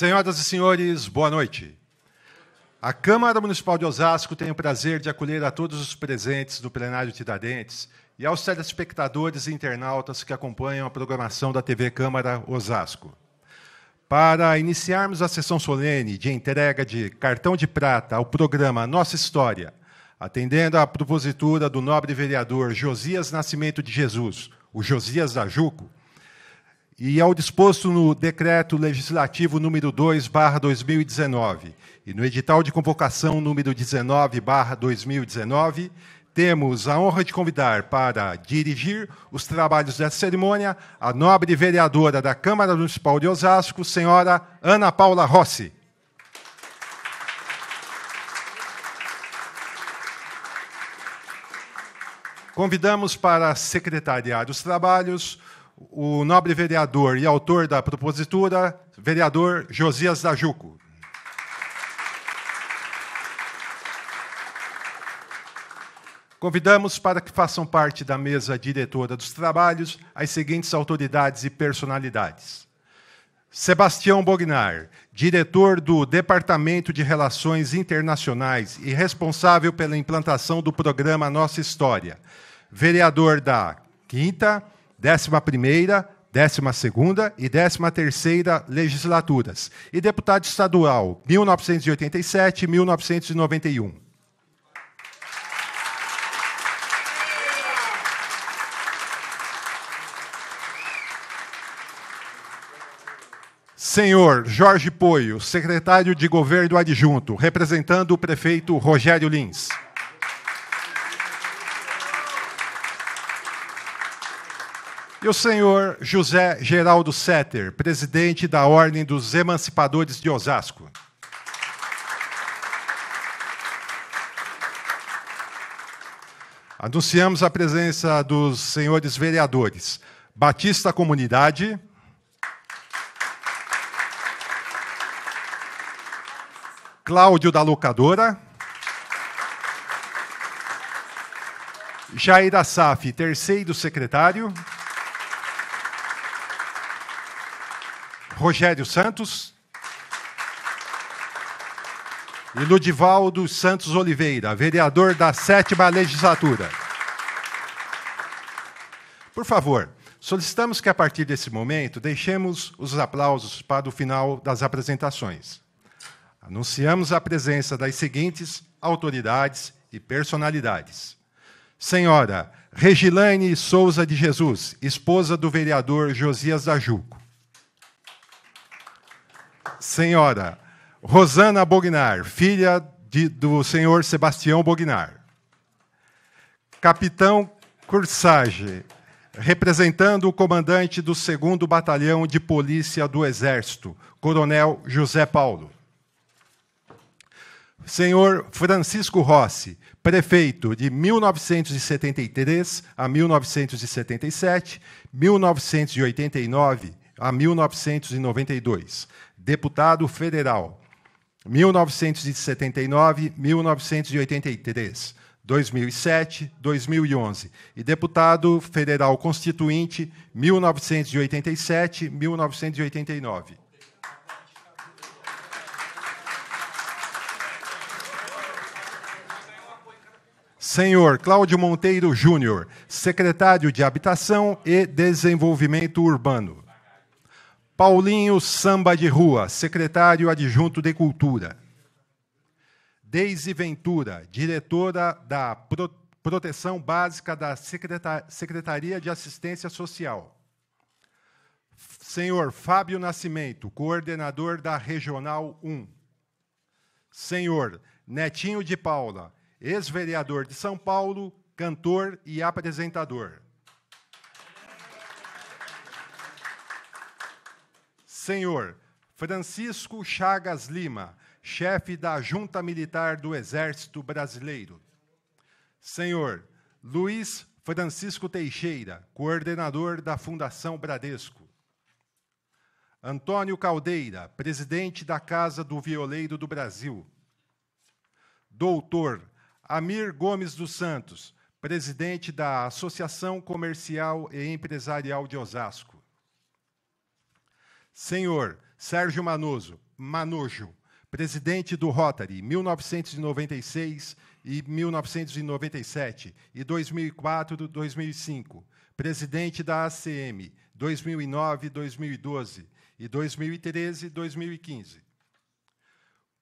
Senhoras e senhores, boa noite. A Câmara Municipal de Osasco tem o prazer de acolher a todos os presentes do plenário Tiradentes e aos telespectadores e internautas que acompanham a programação da TV Câmara Osasco. Para iniciarmos a sessão solene de entrega de cartão de prata ao programa Nossa História, atendendo à propositura do nobre vereador Josias Nascimento de Jesus, o Josias da Juco, e ao disposto no Decreto Legislativo número 2/2019 e no edital de convocação número 19/2019, temos a honra de convidar para dirigir os trabalhos dessa cerimônia a nobre vereadora da Câmara Municipal de Osasco, senhora Ana Paula Rossi. Convidamos para secretariar os trabalhos o nobre vereador e autor da propositura, vereador Josias Dajuco. Convidamos para que façam parte da mesa diretora dos trabalhos as seguintes autoridades e personalidades. Sebastião Bognar, diretor do Departamento de Relações Internacionais e responsável pela implantação do programa Nossa História, vereador da Quinta décima primeira, décima segunda e décima terceira legislaturas, e deputado estadual 1987 e 1991. Senhor Jorge Poio, secretário de Governo Adjunto, representando o prefeito Rogério Lins. E o senhor José Geraldo Setter, presidente da Ordem dos Emancipadores de Osasco. Anunciamos a presença dos senhores vereadores Batista Comunidade. Cláudio da Locadora. Jair Assaf, terceiro secretário. Rogério Santos e Ludivaldo Santos Oliveira, vereador da sétima legislatura. Por favor, solicitamos que a partir desse momento deixemos os aplausos para o final das apresentações. Anunciamos a presença das seguintes autoridades e personalidades. Senhora Regilane Souza de Jesus, esposa do vereador Josias da Juco senhora Rosana Bognar, filha de, do senhor Sebastião Bognar. Capitão Cursage, representando o comandante do 2 Batalhão de Polícia do Exército, Coronel José Paulo. Senhor Francisco Rossi, prefeito de 1973 a 1977, 1989 a 1992, deputado federal. 1979, 1983, 2007, 2011 e deputado federal constituinte 1987, 1989. Senhor Cláudio Monteiro Júnior, secretário de Habitação e Desenvolvimento Urbano. Paulinho Samba de Rua, secretário adjunto de Cultura. Deise Ventura, diretora da Proteção Básica da Secretaria de Assistência Social. Senhor Fábio Nascimento, coordenador da Regional 1. Senhor Netinho de Paula, ex-vereador de São Paulo, cantor e apresentador. Senhor, Francisco Chagas Lima, chefe da Junta Militar do Exército Brasileiro. Senhor, Luiz Francisco Teixeira, coordenador da Fundação Bradesco. Antônio Caldeira, presidente da Casa do Violeiro do Brasil. Doutor Amir Gomes dos Santos, presidente da Associação Comercial e Empresarial de Osasco. Senhor Sérgio Manoso, Manojo, presidente do Rotary, 1996 e 1997 e 2004 e 2005, presidente da ACM, 2009, 2012 e 2013 e 2015.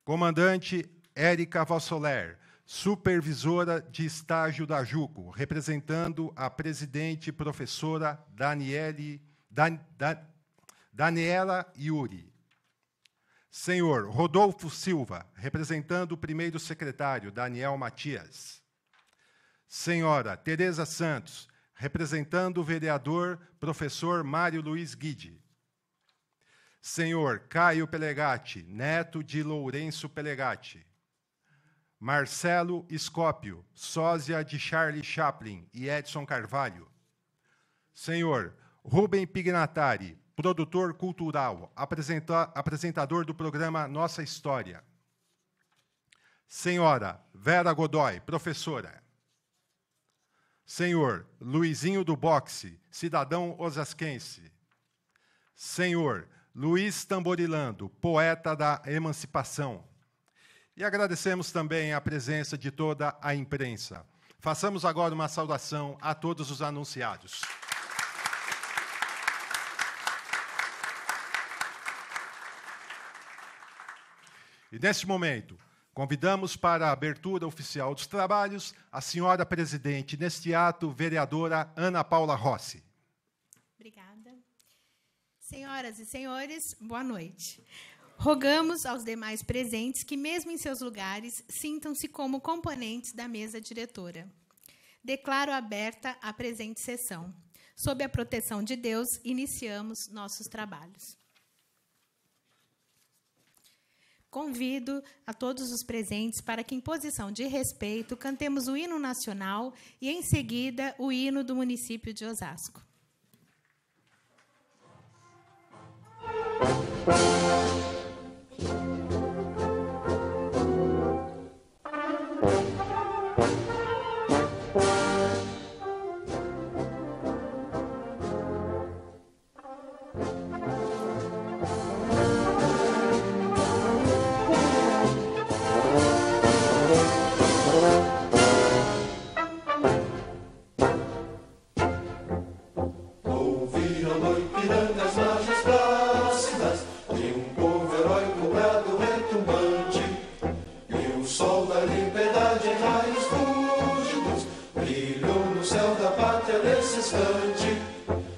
Comandante Érica Vassoler, supervisora de estágio da JUCO, representando a presidente professora Daniele Dan, Dan, Daniela Yuri. Senhor Rodolfo Silva, representando o primeiro secretário, Daniel Matias. Senhora Tereza Santos, representando o vereador, professor Mário Luiz Guide. Senhor Caio Pelegatti, neto de Lourenço Pelegatti. Marcelo Escópio, sósia de Charlie Chaplin e Edson Carvalho. Senhor Rubem Pignatari, produtor cultural, apresenta, apresentador do programa Nossa História. Senhora Vera Godoy, professora. Senhor Luizinho do Boxe, cidadão osasquense. Senhor Luiz Tamborilando, poeta da emancipação. E agradecemos também a presença de toda a imprensa. Façamos agora uma saudação a todos os anunciados. E neste momento, convidamos para a abertura oficial dos trabalhos a senhora presidente neste ato, vereadora Ana Paula Rossi. Obrigada. Senhoras e senhores, boa noite. Rogamos aos demais presentes que, mesmo em seus lugares, sintam-se como componentes da mesa diretora. Declaro aberta a presente sessão. Sob a proteção de Deus, iniciamos nossos trabalhos. Convido a todos os presentes para que, em posição de respeito, cantemos o hino nacional e, em seguida, o hino do município de Osasco.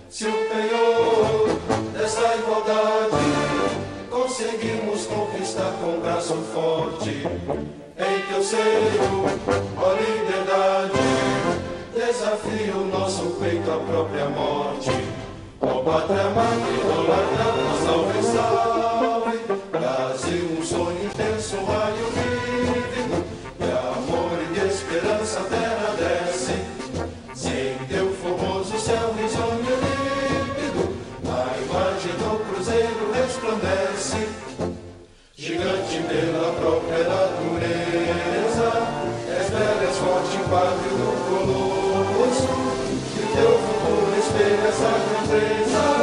se o penhor dessa igualdade conseguimos conquistar com braço forte. Em teu seio, ó liberdade, desafia o nosso peito à própria morte. Ó pátria mãe, idolatra, salve, salve, Brasil, pela própria natureza. És belo, és forte, pátrio do colosso, que o teu futuro espelha essa grandeza.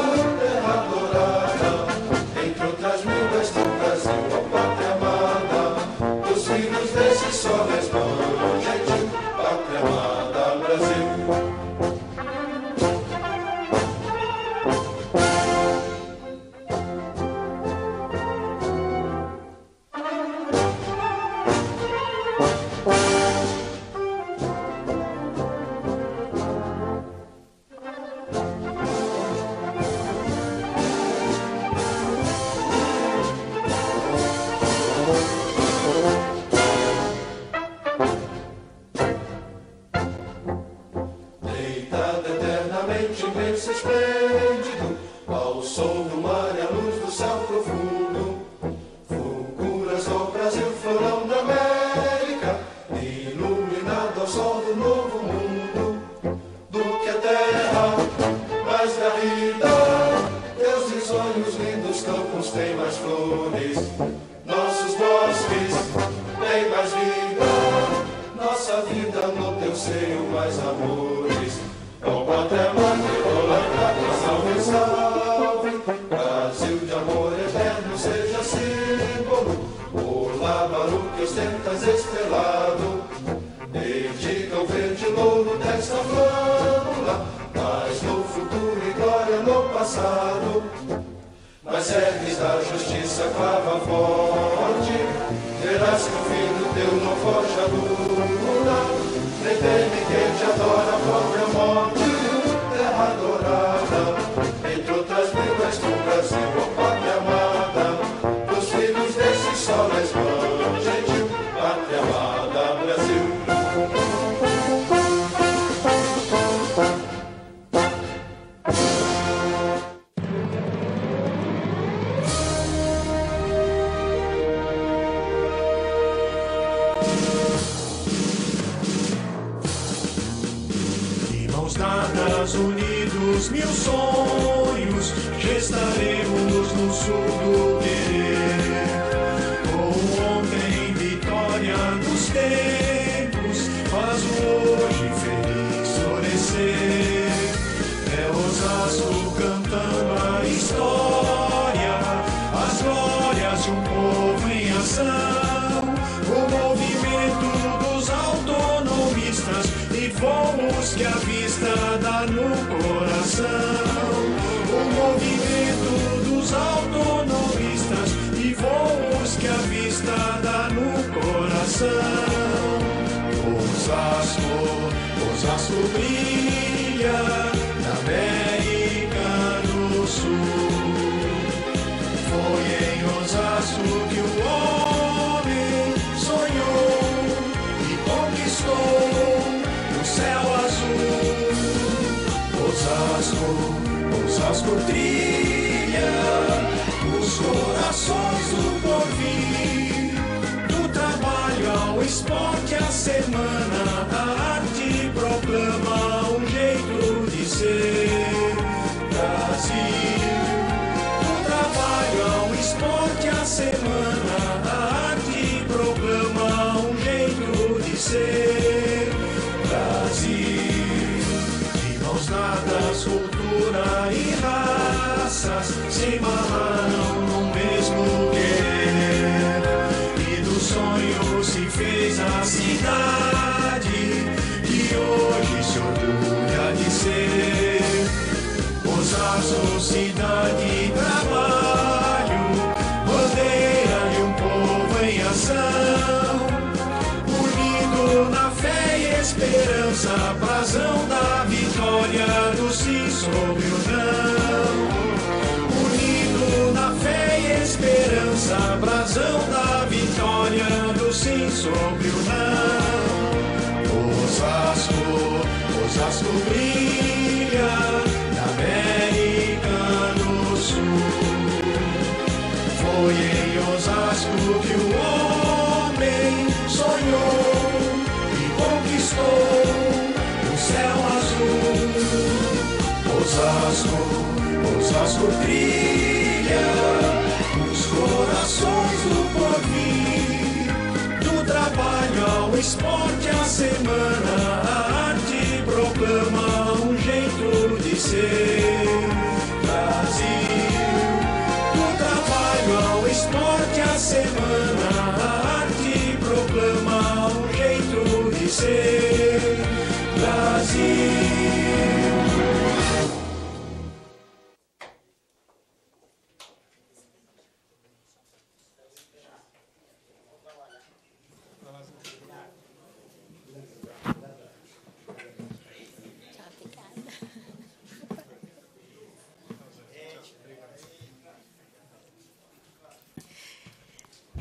Nosso cumprir.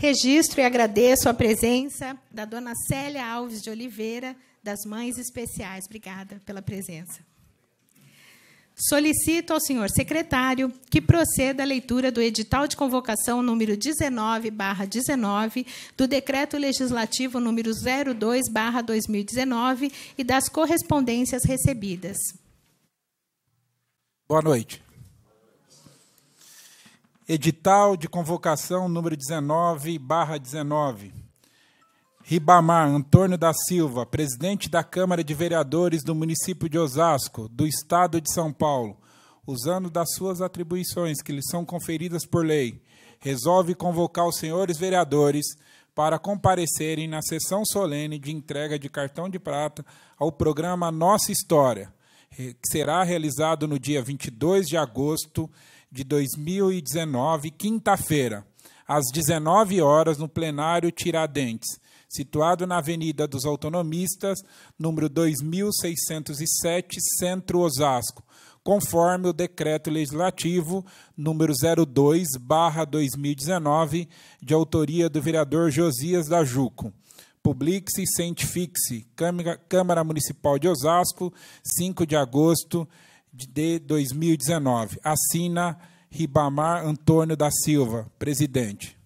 registro e agradeço a presença da dona Célia Alves de Oliveira, das Mães Especiais. Obrigada pela presença. Solicito ao senhor secretário que proceda à leitura do edital de convocação número 19/19 do decreto legislativo número 02/2019 e das correspondências recebidas. Boa noite. Edital de convocação número 19, barra 19. Ribamar Antônio da Silva, presidente da Câmara de Vereadores do município de Osasco, do estado de São Paulo, usando das suas atribuições que lhe são conferidas por lei, resolve convocar os senhores vereadores para comparecerem na sessão solene de entrega de cartão de prata ao programa Nossa História, eh, que será realizado no dia 22 de agosto de 2019, quinta-feira, às 19 horas, no plenário Tiradentes, situado na Avenida dos Autonomistas, número 2607, Centro Osasco, conforme o decreto legislativo número 02/2019, de autoria do vereador Josias da Juco. Publique-se e cientifique-se. Câmara, Municipal de Osasco, 5 de agosto de 2019. Assina Ribamar Antônio da Silva, presidente.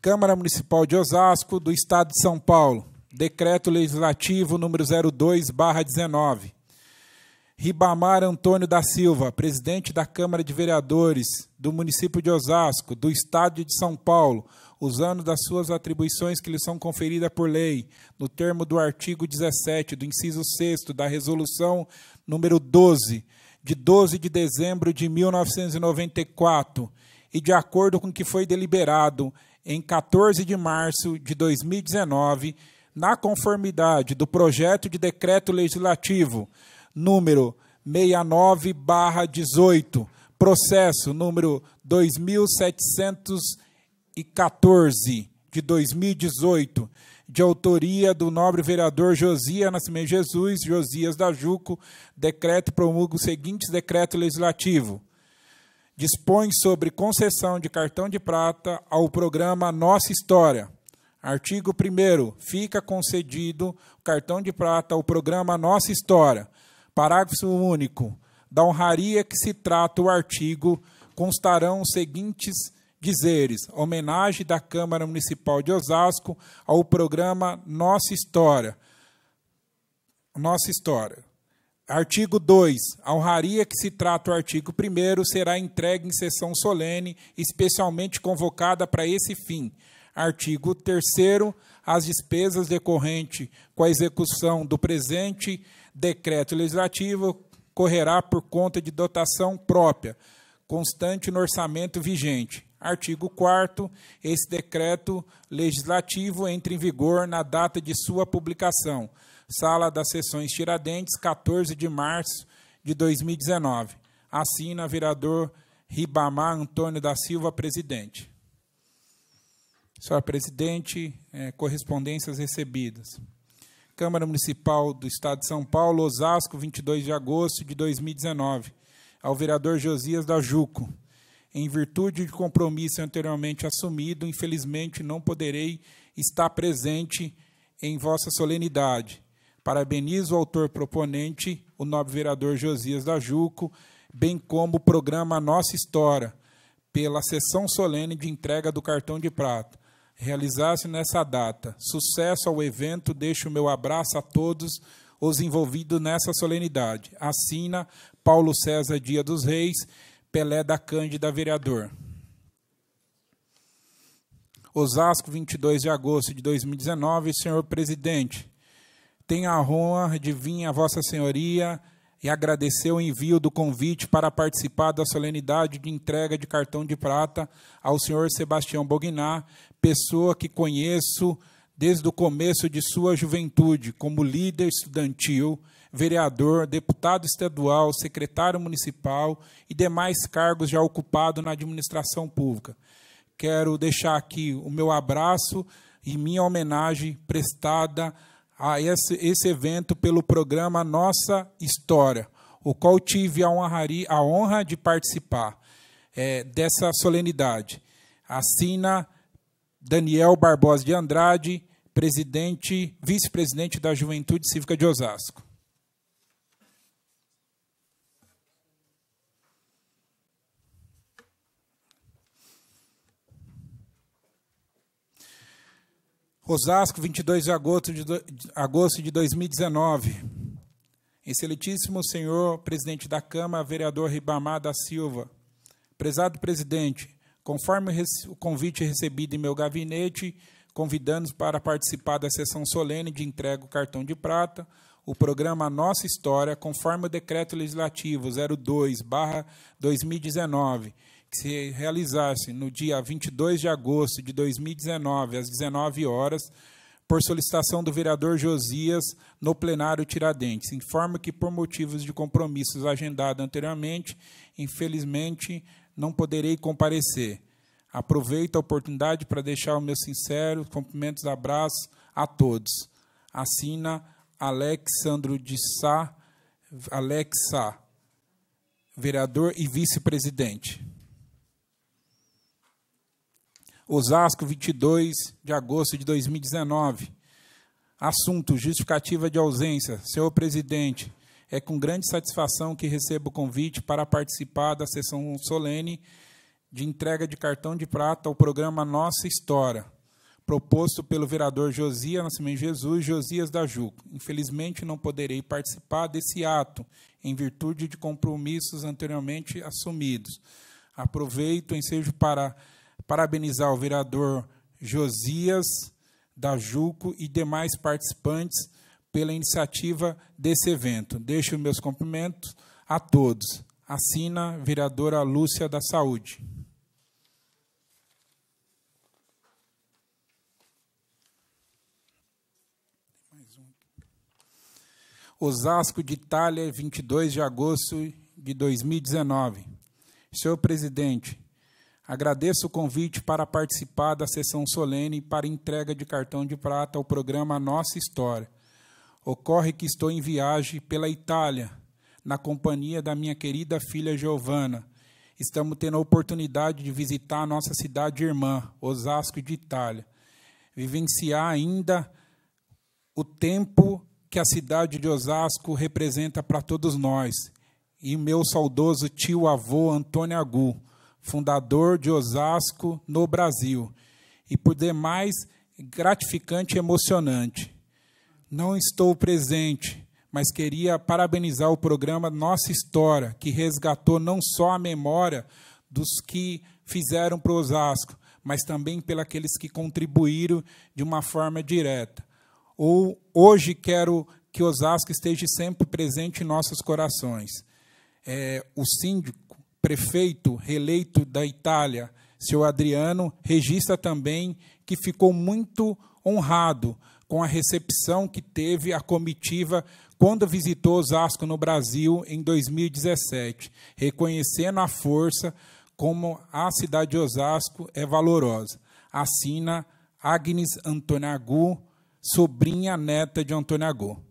Câmara Municipal de Osasco, do Estado de São Paulo. Decreto Legislativo número 02/19. Ribamar Antônio da Silva, presidente da Câmara de Vereadores do município de Osasco, do Estado de São Paulo, usando das suas atribuições que lhe são conferidas por lei, no termo do artigo 17, do inciso 6 da resolução número 12, de 12 de dezembro de 1994, e de acordo com o que foi deliberado em 14 de março de 2019, na conformidade do projeto de decreto legislativo número 69/18, processo número 2700 e 14 de 2018, de autoria do nobre vereador Josias Nascimento Jesus, Josias da Juco, decreto promulga os seguintes decreto legislativo. Dispõe sobre concessão de cartão de prata ao programa Nossa História. Artigo 1 Fica concedido cartão de prata ao programa Nossa História. Parágrafo único. Da honraria que se trata o artigo constarão os seguintes dizeres: homenagem da Câmara Municipal de Osasco ao programa Nossa História. Nossa História. Artigo 2. A honraria que se trata o artigo 1 será entregue em sessão solene, especialmente convocada para esse fim. Artigo 3. As despesas decorrentes com a execução do presente decreto legislativo correrá por conta de dotação própria, constante no orçamento vigente. Artigo 4 Esse decreto legislativo entra em vigor na data de sua publicação. Sala das Sessões Tiradentes, 14 de março de 2019. Assina vereador Ribamar Antônio da Silva, presidente. Senhor presidente, é, correspondências recebidas. Câmara Municipal do Estado de São Paulo, Osasco, 22 de agosto de 2019. Ao vereador Josias da Juco em virtude de compromisso anteriormente assumido, infelizmente não poderei estar presente em vossa solenidade. Parabenizo o autor proponente, o nobre vereador Josias da Juco, bem como o programa Nossa História, pela sessão solene de entrega do cartão de prata. realizasse nessa data. Sucesso ao evento, deixo o meu abraço a todos os envolvidos nessa solenidade. Assina Paulo César Dia dos Reis Pelé da Cândida, vereador. Osasco, 22 de agosto de 2019, senhor presidente. tenho a honra de vir a Vossa Senhoria e agradecer o envio do convite para participar da solenidade de entrega de cartão de prata ao senhor Sebastião Boguinar, pessoa que conheço desde o começo de sua juventude como líder estudantil vereador, deputado estadual, secretário municipal e demais cargos já ocupados na administração pública. Quero deixar aqui o meu abraço e minha homenagem prestada a esse, esse evento pelo programa Nossa História, o qual tive a, honrari, a honra de participar é, dessa solenidade. Assina Daniel Barbosa de Andrade, presidente, vice-presidente da Juventude Cívica de Osasco. Osasco, 22 de agosto de, agosto de 2019. Excelentíssimo senhor presidente da Câmara, vereador Ribamar da Silva. Prezado presidente, conforme o convite recebido em meu gabinete, convidando-nos para participar da sessão solene de entrega do cartão de prata, o programa Nossa História, conforme o decreto legislativo 02/2019, que se realizasse no dia 22 de agosto de 2019, às 19 horas, por solicitação do vereador Josias, no plenário Tiradentes. informo que, por motivos de compromissos agendados anteriormente, infelizmente não poderei comparecer. Aproveito a oportunidade para deixar os meus sinceros cumprimentos e abraços a todos. Assina Alexandro de Sá, Alexa, vereador e vice-presidente. Osasco, 22 de agosto de 2019. Assunto: justificativa de ausência. Senhor presidente, é com grande satisfação que recebo o convite para participar da sessão solene de entrega de cartão de prata ao programa Nossa História, proposto pelo vereador Josias Nascimento Jesus Josias da Juco. Infelizmente, não poderei participar desse ato, em virtude de compromissos anteriormente assumidos. Aproveito o ensejo para parabenizar o vereador Josias da Juco e demais participantes pela iniciativa desse evento. Deixo meus cumprimentos a todos. Assina vereadora Lúcia da Saúde. Osasco de Itália, 22 de agosto de 2019. Senhor presidente, Agradeço o convite para participar da sessão solene para entrega de cartão de prata ao programa Nossa História. Ocorre que estou em viagem pela Itália, na companhia da minha querida filha Giovana. Estamos tendo a oportunidade de visitar a nossa cidade irmã, Osasco de Itália. Vivenciar ainda o tempo que a cidade de Osasco representa para todos nós. E meu saudoso tio-avô Antônio Agu fundador de Osasco no Brasil, e por demais gratificante e emocionante. Não estou presente, mas queria parabenizar o programa Nossa História, que resgatou não só a memória dos que fizeram para Osasco, mas também pelaqueles que contribuíram de uma forma direta. Ou hoje quero que Osasco esteja sempre presente em nossos corações. É, o síndico prefeito reeleito da Itália, seu Adriano, registra também que ficou muito honrado com a recepção que teve a comitiva quando visitou Osasco no Brasil em 2017, reconhecendo a força como a cidade de Osasco é valorosa. Assina Agnes Antônia Agu, sobrinha neta de Antônia Agu.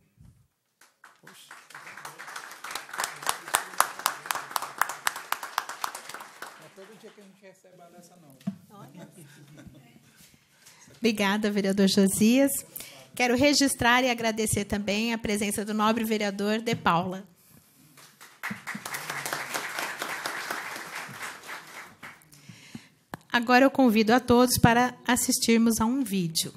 Obrigada, vereador Josias. Quero registrar e agradecer também a presença do nobre vereador De Paula. Agora eu convido a todos para assistirmos a um vídeo.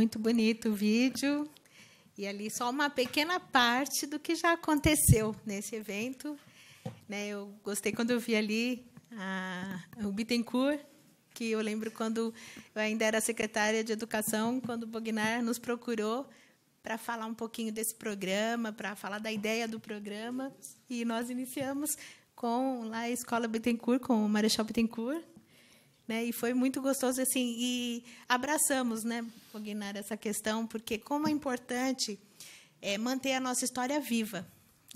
muito bonito o vídeo. E ali só uma pequena parte do que já aconteceu nesse evento. Né, eu gostei quando eu vi ali a, o Bittencourt, que eu lembro quando eu ainda era secretária de Educação, quando o Bognar nos procurou para falar um pouquinho desse programa, para falar da ideia do programa. E nós iniciamos com lá a Escola Bittencourt, com o Marechal Bittencourt, né? E foi muito gostoso assim e abraçamos, né, Fognar, essa questão, porque como é importante é, manter a nossa história viva,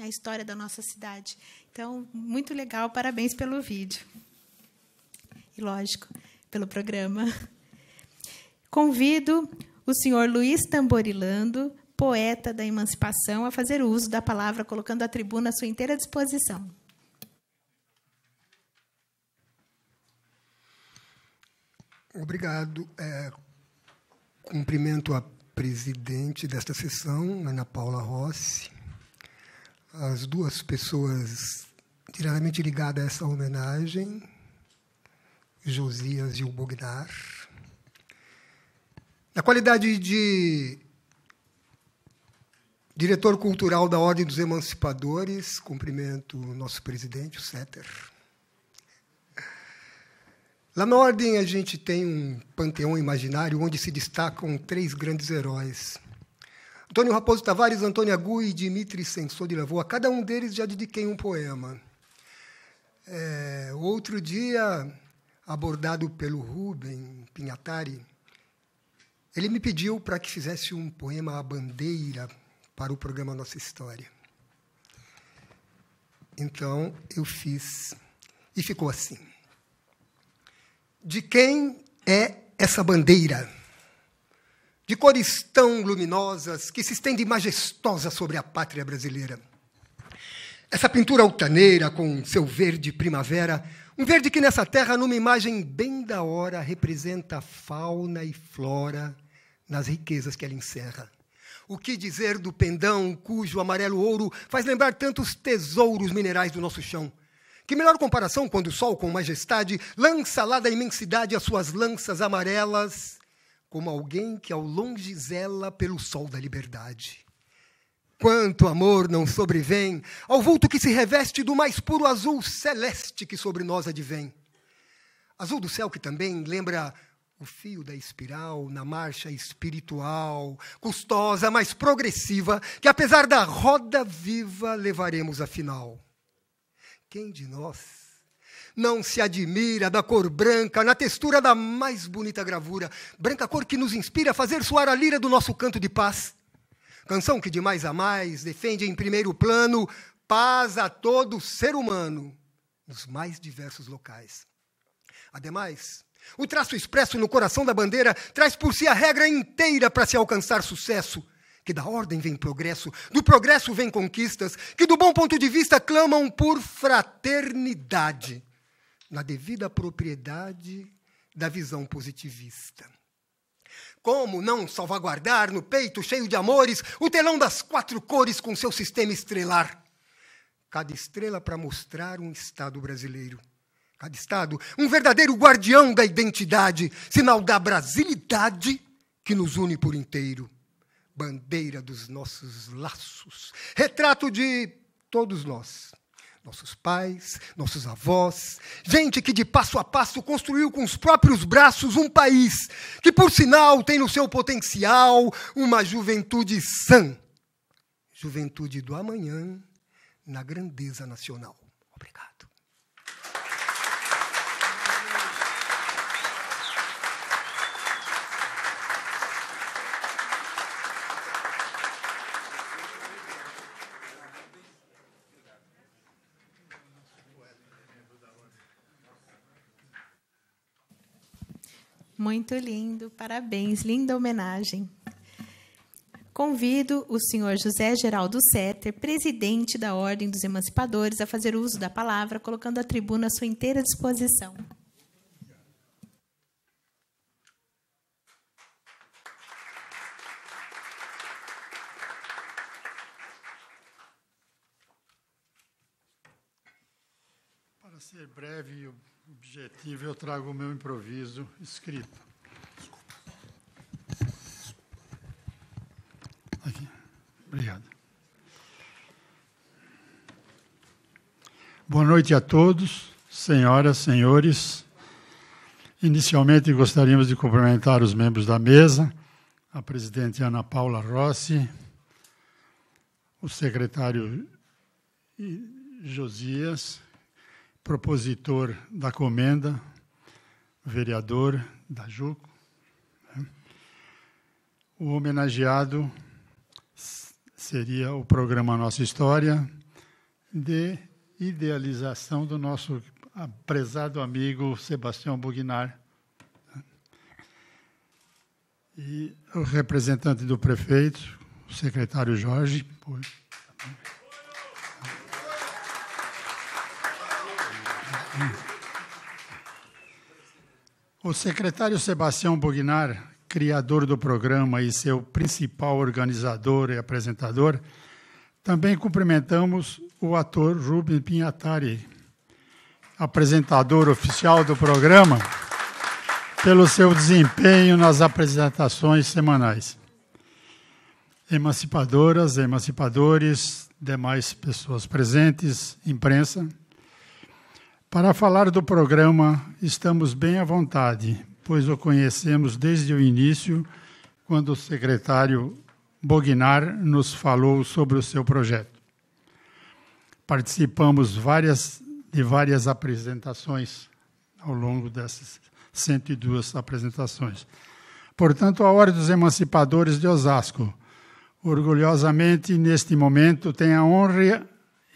a história da nossa cidade. Então, muito legal, parabéns pelo vídeo. E lógico, pelo programa. Convido o senhor Luiz Tamborilando, poeta da emancipação, a fazer uso da palavra, colocando a tribuna à sua inteira disposição. Obrigado. É, cumprimento a presidente desta sessão, Ana Paula Rossi, as duas pessoas diretamente ligadas a essa homenagem, Josias e o Bognar. Na qualidade de diretor cultural da Ordem dos Emancipadores, cumprimento o nosso presidente, o Setter Lá na Ordem, a gente tem um panteão imaginário onde se destacam três grandes heróis. Antônio Raposo Tavares, Antônio Agu e Dimitri Sensor de Lavoa. Cada um deles já dediquei um poema. É, outro dia, abordado pelo Rubem Pinhatari, ele me pediu para que fizesse um poema à bandeira para o programa Nossa História. Então, eu fiz. E ficou assim. De quem é essa bandeira? De cores tão luminosas que se estende majestosa sobre a pátria brasileira. Essa pintura altaneira com seu verde primavera, um verde que nessa terra, numa imagem bem da hora, representa a fauna e flora nas riquezas que ela encerra. O que dizer do pendão cujo amarelo ouro faz lembrar tantos tesouros minerais do nosso chão? Que melhor comparação quando o sol, com majestade, lança lá da imensidade as suas lanças amarelas, como alguém que ao longe zela pelo sol da liberdade. Quanto amor não sobrevém ao vulto que se reveste do mais puro azul celeste que sobre nós advém. Azul do céu que também lembra o fio da espiral na marcha espiritual, custosa, mas progressiva, que apesar da roda viva levaremos à final. Quem de nós não se admira da cor branca, na textura da mais bonita gravura, branca cor que nos inspira a fazer soar a lira do nosso canto de paz? Canção que de mais a mais defende em primeiro plano paz a todo ser humano, nos mais diversos locais. Ademais, o traço expresso no coração da bandeira traz por si a regra inteira para se alcançar sucesso que da ordem vem progresso, do progresso vem conquistas, que do bom ponto de vista clamam por fraternidade, na devida propriedade da visão positivista. Como não salvaguardar no peito cheio de amores o telão das quatro cores com seu sistema estrelar? Cada estrela para mostrar um Estado brasileiro. Cada Estado, um verdadeiro guardião da identidade, sinal da brasilidade que nos une por inteiro bandeira dos nossos laços, retrato de todos nós. Nossos pais, nossos avós, gente que de passo a passo construiu com os próprios braços um país que, por sinal, tem no seu potencial uma juventude sã. Juventude do amanhã na grandeza nacional. Obrigado. Muito lindo, parabéns, linda homenagem. Convido o senhor José Geraldo Setter, presidente da Ordem dos Emancipadores, a fazer uso da palavra, colocando a tribuna à sua inteira disposição. Para ser breve, eu objetivo, eu trago o meu improviso escrito. Aqui. Obrigado. Boa noite a todos, senhoras, senhores. Inicialmente gostaríamos de cumprimentar os membros da mesa, a presidente Ana Paula Rossi, o secretário Josias, propositor da comenda, vereador da Juco. Né? O homenageado seria o programa Nossa História, de idealização do nosso apresado amigo Sebastião Bugnar. Né? E o representante do prefeito, o secretário Jorge. O secretário Sebastião Bugnar, criador do programa e seu principal organizador e apresentador, também cumprimentamos o ator Rubem Pinhatari, apresentador oficial do programa, pelo seu desempenho nas apresentações semanais. Emancipadoras, emancipadores, demais pessoas presentes, imprensa, para falar do programa, estamos bem à vontade, pois o conhecemos desde o início, quando o secretário Bognar nos falou sobre o seu projeto. Participamos várias, de várias apresentações ao longo dessas 102 apresentações. Portanto, a Hora dos Emancipadores de Osasco, orgulhosamente, neste momento, tem a honra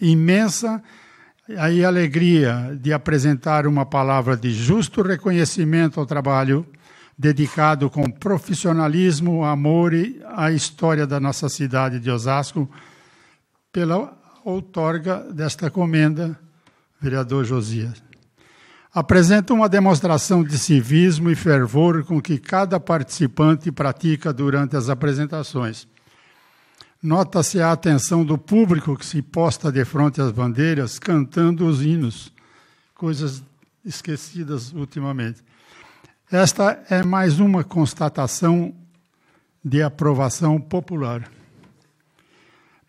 imensa de aí a alegria de apresentar uma palavra de justo reconhecimento ao trabalho dedicado com profissionalismo, amor e à história da nossa cidade de Osasco, pela outorga desta comenda, vereador Josias. Apresenta uma demonstração de civismo e fervor com que cada participante pratica durante as apresentações Nota-se a atenção do público que se posta de frente às bandeiras cantando os hinos, coisas esquecidas ultimamente. Esta é mais uma constatação de aprovação popular.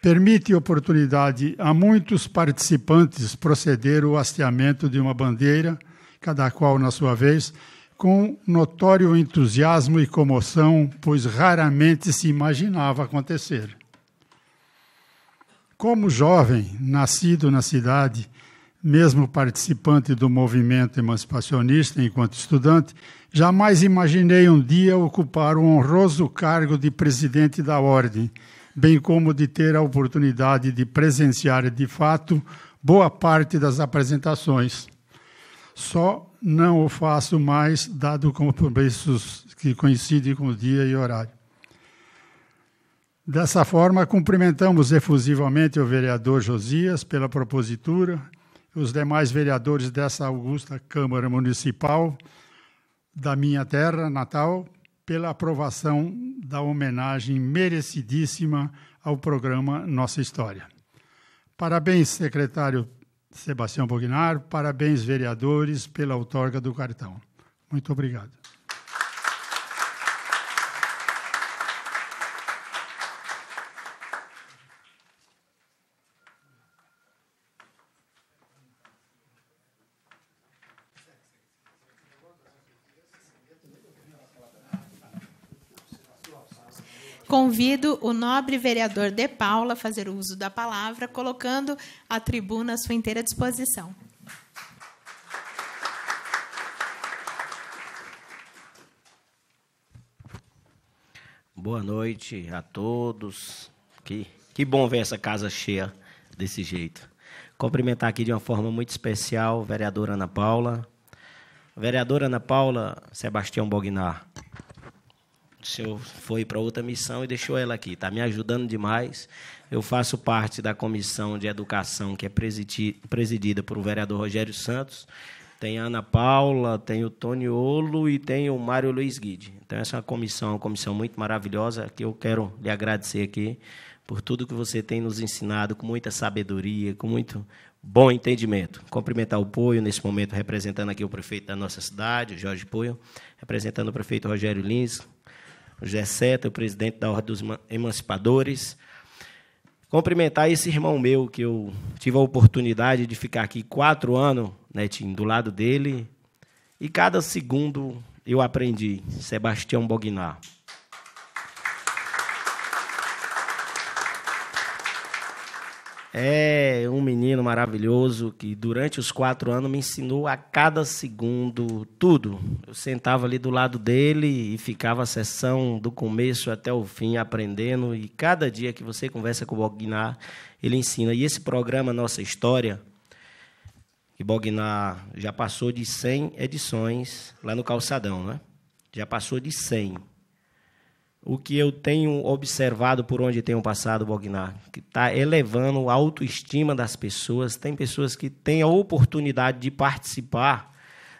Permite oportunidade a muitos participantes proceder o hasteamento de uma bandeira, cada qual na sua vez, com notório entusiasmo e comoção, pois raramente se imaginava acontecer. Como jovem, nascido na cidade, mesmo participante do movimento emancipacionista enquanto estudante, jamais imaginei um dia ocupar o honroso cargo de presidente da ordem, bem como de ter a oportunidade de presenciar de fato boa parte das apresentações. Só não o faço mais, dado compromissos que coincidem com o dia e horário. Dessa forma, cumprimentamos efusivamente o vereador Josias pela propositura, os demais vereadores dessa augusta Câmara Municipal da minha terra natal pela aprovação da homenagem merecidíssima ao programa Nossa História. Parabéns, secretário Sebastião Bognar, parabéns, vereadores, pela outorga do cartão. Muito obrigado. Convido o nobre vereador De Paula a fazer uso da palavra, colocando a tribuna à sua inteira disposição. Boa noite a todos. Que, que bom ver essa casa cheia desse jeito. Cumprimentar aqui de uma forma muito especial a vereadora Ana Paula. vereadora Ana Paula Sebastião Bognar, senhor foi para outra missão e deixou ela aqui. Está me ajudando demais. Eu faço parte da comissão de educação que é presidida por o vereador Rogério Santos. Tem a Ana Paula, tem o Tony Olo e tem o Mário Luiz Guide. Então, essa é uma comissão, uma comissão muito maravilhosa que eu quero lhe agradecer aqui por tudo que você tem nos ensinado com muita sabedoria, com muito bom entendimento. Cumprimentar o Poio, nesse momento, representando aqui o prefeito da nossa cidade, Jorge Poio, representando o prefeito Rogério Lins, o Seta, o presidente da Ordem dos Emancipadores. Cumprimentar esse irmão meu, que eu tive a oportunidade de ficar aqui quatro anos, né, Tim, do lado dele. E cada segundo eu aprendi, Sebastião Bognar. É um menino maravilhoso que durante os quatro anos me ensinou a cada segundo tudo. Eu sentava ali do lado dele e ficava a sessão do começo até o fim aprendendo. E cada dia que você conversa com o Bognar, ele ensina. E esse programa Nossa História, que Bognar já passou de 100 edições lá no Calçadão, né? Já passou de 100 o que eu tenho observado por onde tenho passado, Bognar, que está elevando a autoestima das pessoas. Tem pessoas que têm a oportunidade de participar.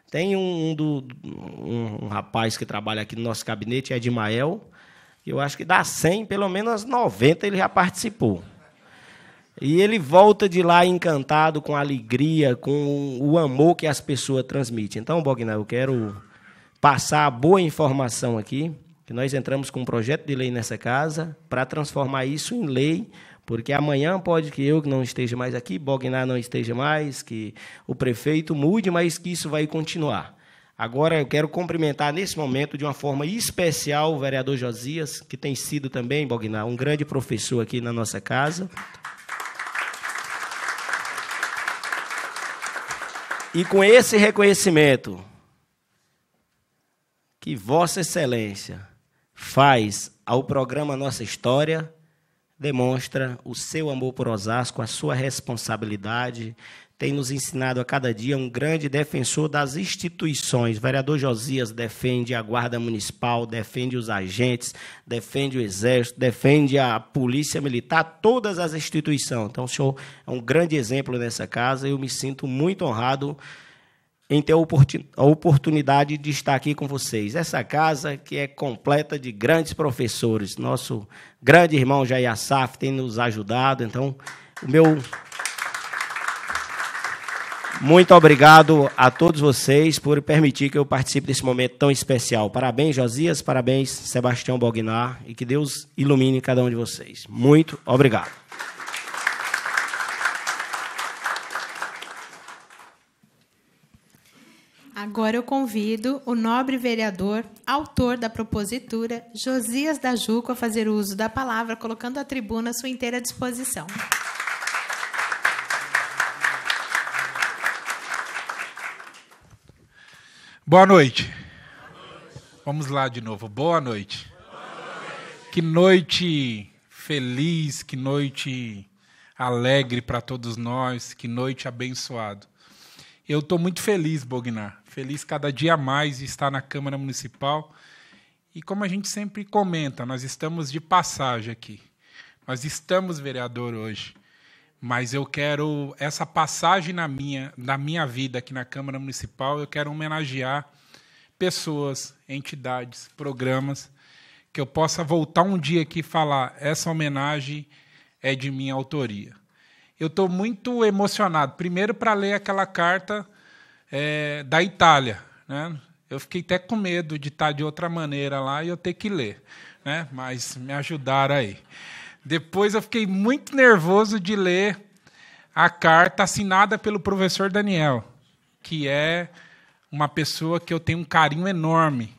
Tem um, um, do, um, um rapaz que trabalha aqui no nosso gabinete, Edmael, que eu acho que dá 100, pelo menos 90 ele já participou. E ele volta de lá encantado com a alegria, com o amor que as pessoas transmitem. Então, Bognar, eu quero passar a boa informação aqui que nós entramos com um projeto de lei nessa casa para transformar isso em lei, porque amanhã pode que eu que não esteja mais aqui, Bognar não esteja mais, que o prefeito mude, mas que isso vai continuar. Agora eu quero cumprimentar nesse momento de uma forma especial o vereador Josias, que tem sido também, Bognar, um grande professor aqui na nossa casa. E com esse reconhecimento, que Vossa Excelência faz ao programa Nossa História demonstra o seu amor por Osasco, a sua responsabilidade, tem nos ensinado a cada dia um grande defensor das instituições. O vereador Josias defende a Guarda Municipal, defende os agentes, defende o Exército, defende a Polícia Militar, todas as instituições. Então, o senhor é um grande exemplo nessa casa e eu me sinto muito honrado em ter a oportunidade de estar aqui com vocês. Essa casa que é completa de grandes professores. Nosso grande irmão Jair Assaf tem nos ajudado. Então, o meu muito obrigado a todos vocês por permitir que eu participe desse momento tão especial. Parabéns, Josias, parabéns, Sebastião Bognar, e que Deus ilumine cada um de vocês. Muito obrigado. Agora eu convido o nobre vereador, autor da propositura, Josias da Juco, a fazer uso da palavra, colocando a tribuna à sua inteira disposição. Boa noite. Boa noite. Vamos lá de novo. Boa noite. Boa noite. Que noite feliz, que noite alegre para todos nós, que noite abençoado. Eu estou muito feliz, Bognar. Feliz cada dia mais de estar na Câmara Municipal. E como a gente sempre comenta, nós estamos de passagem aqui. Nós estamos vereador hoje. Mas eu quero essa passagem na minha, na minha vida aqui na Câmara Municipal, eu quero homenagear pessoas, entidades, programas que eu possa voltar um dia aqui e falar essa homenagem é de minha autoria eu estou muito emocionado. Primeiro, para ler aquela carta é, da Itália. Né? Eu fiquei até com medo de estar tá de outra maneira lá e eu ter que ler. Né? Mas me ajudaram aí. Depois, eu fiquei muito nervoso de ler a carta assinada pelo professor Daniel, que é uma pessoa que eu tenho um carinho enorme,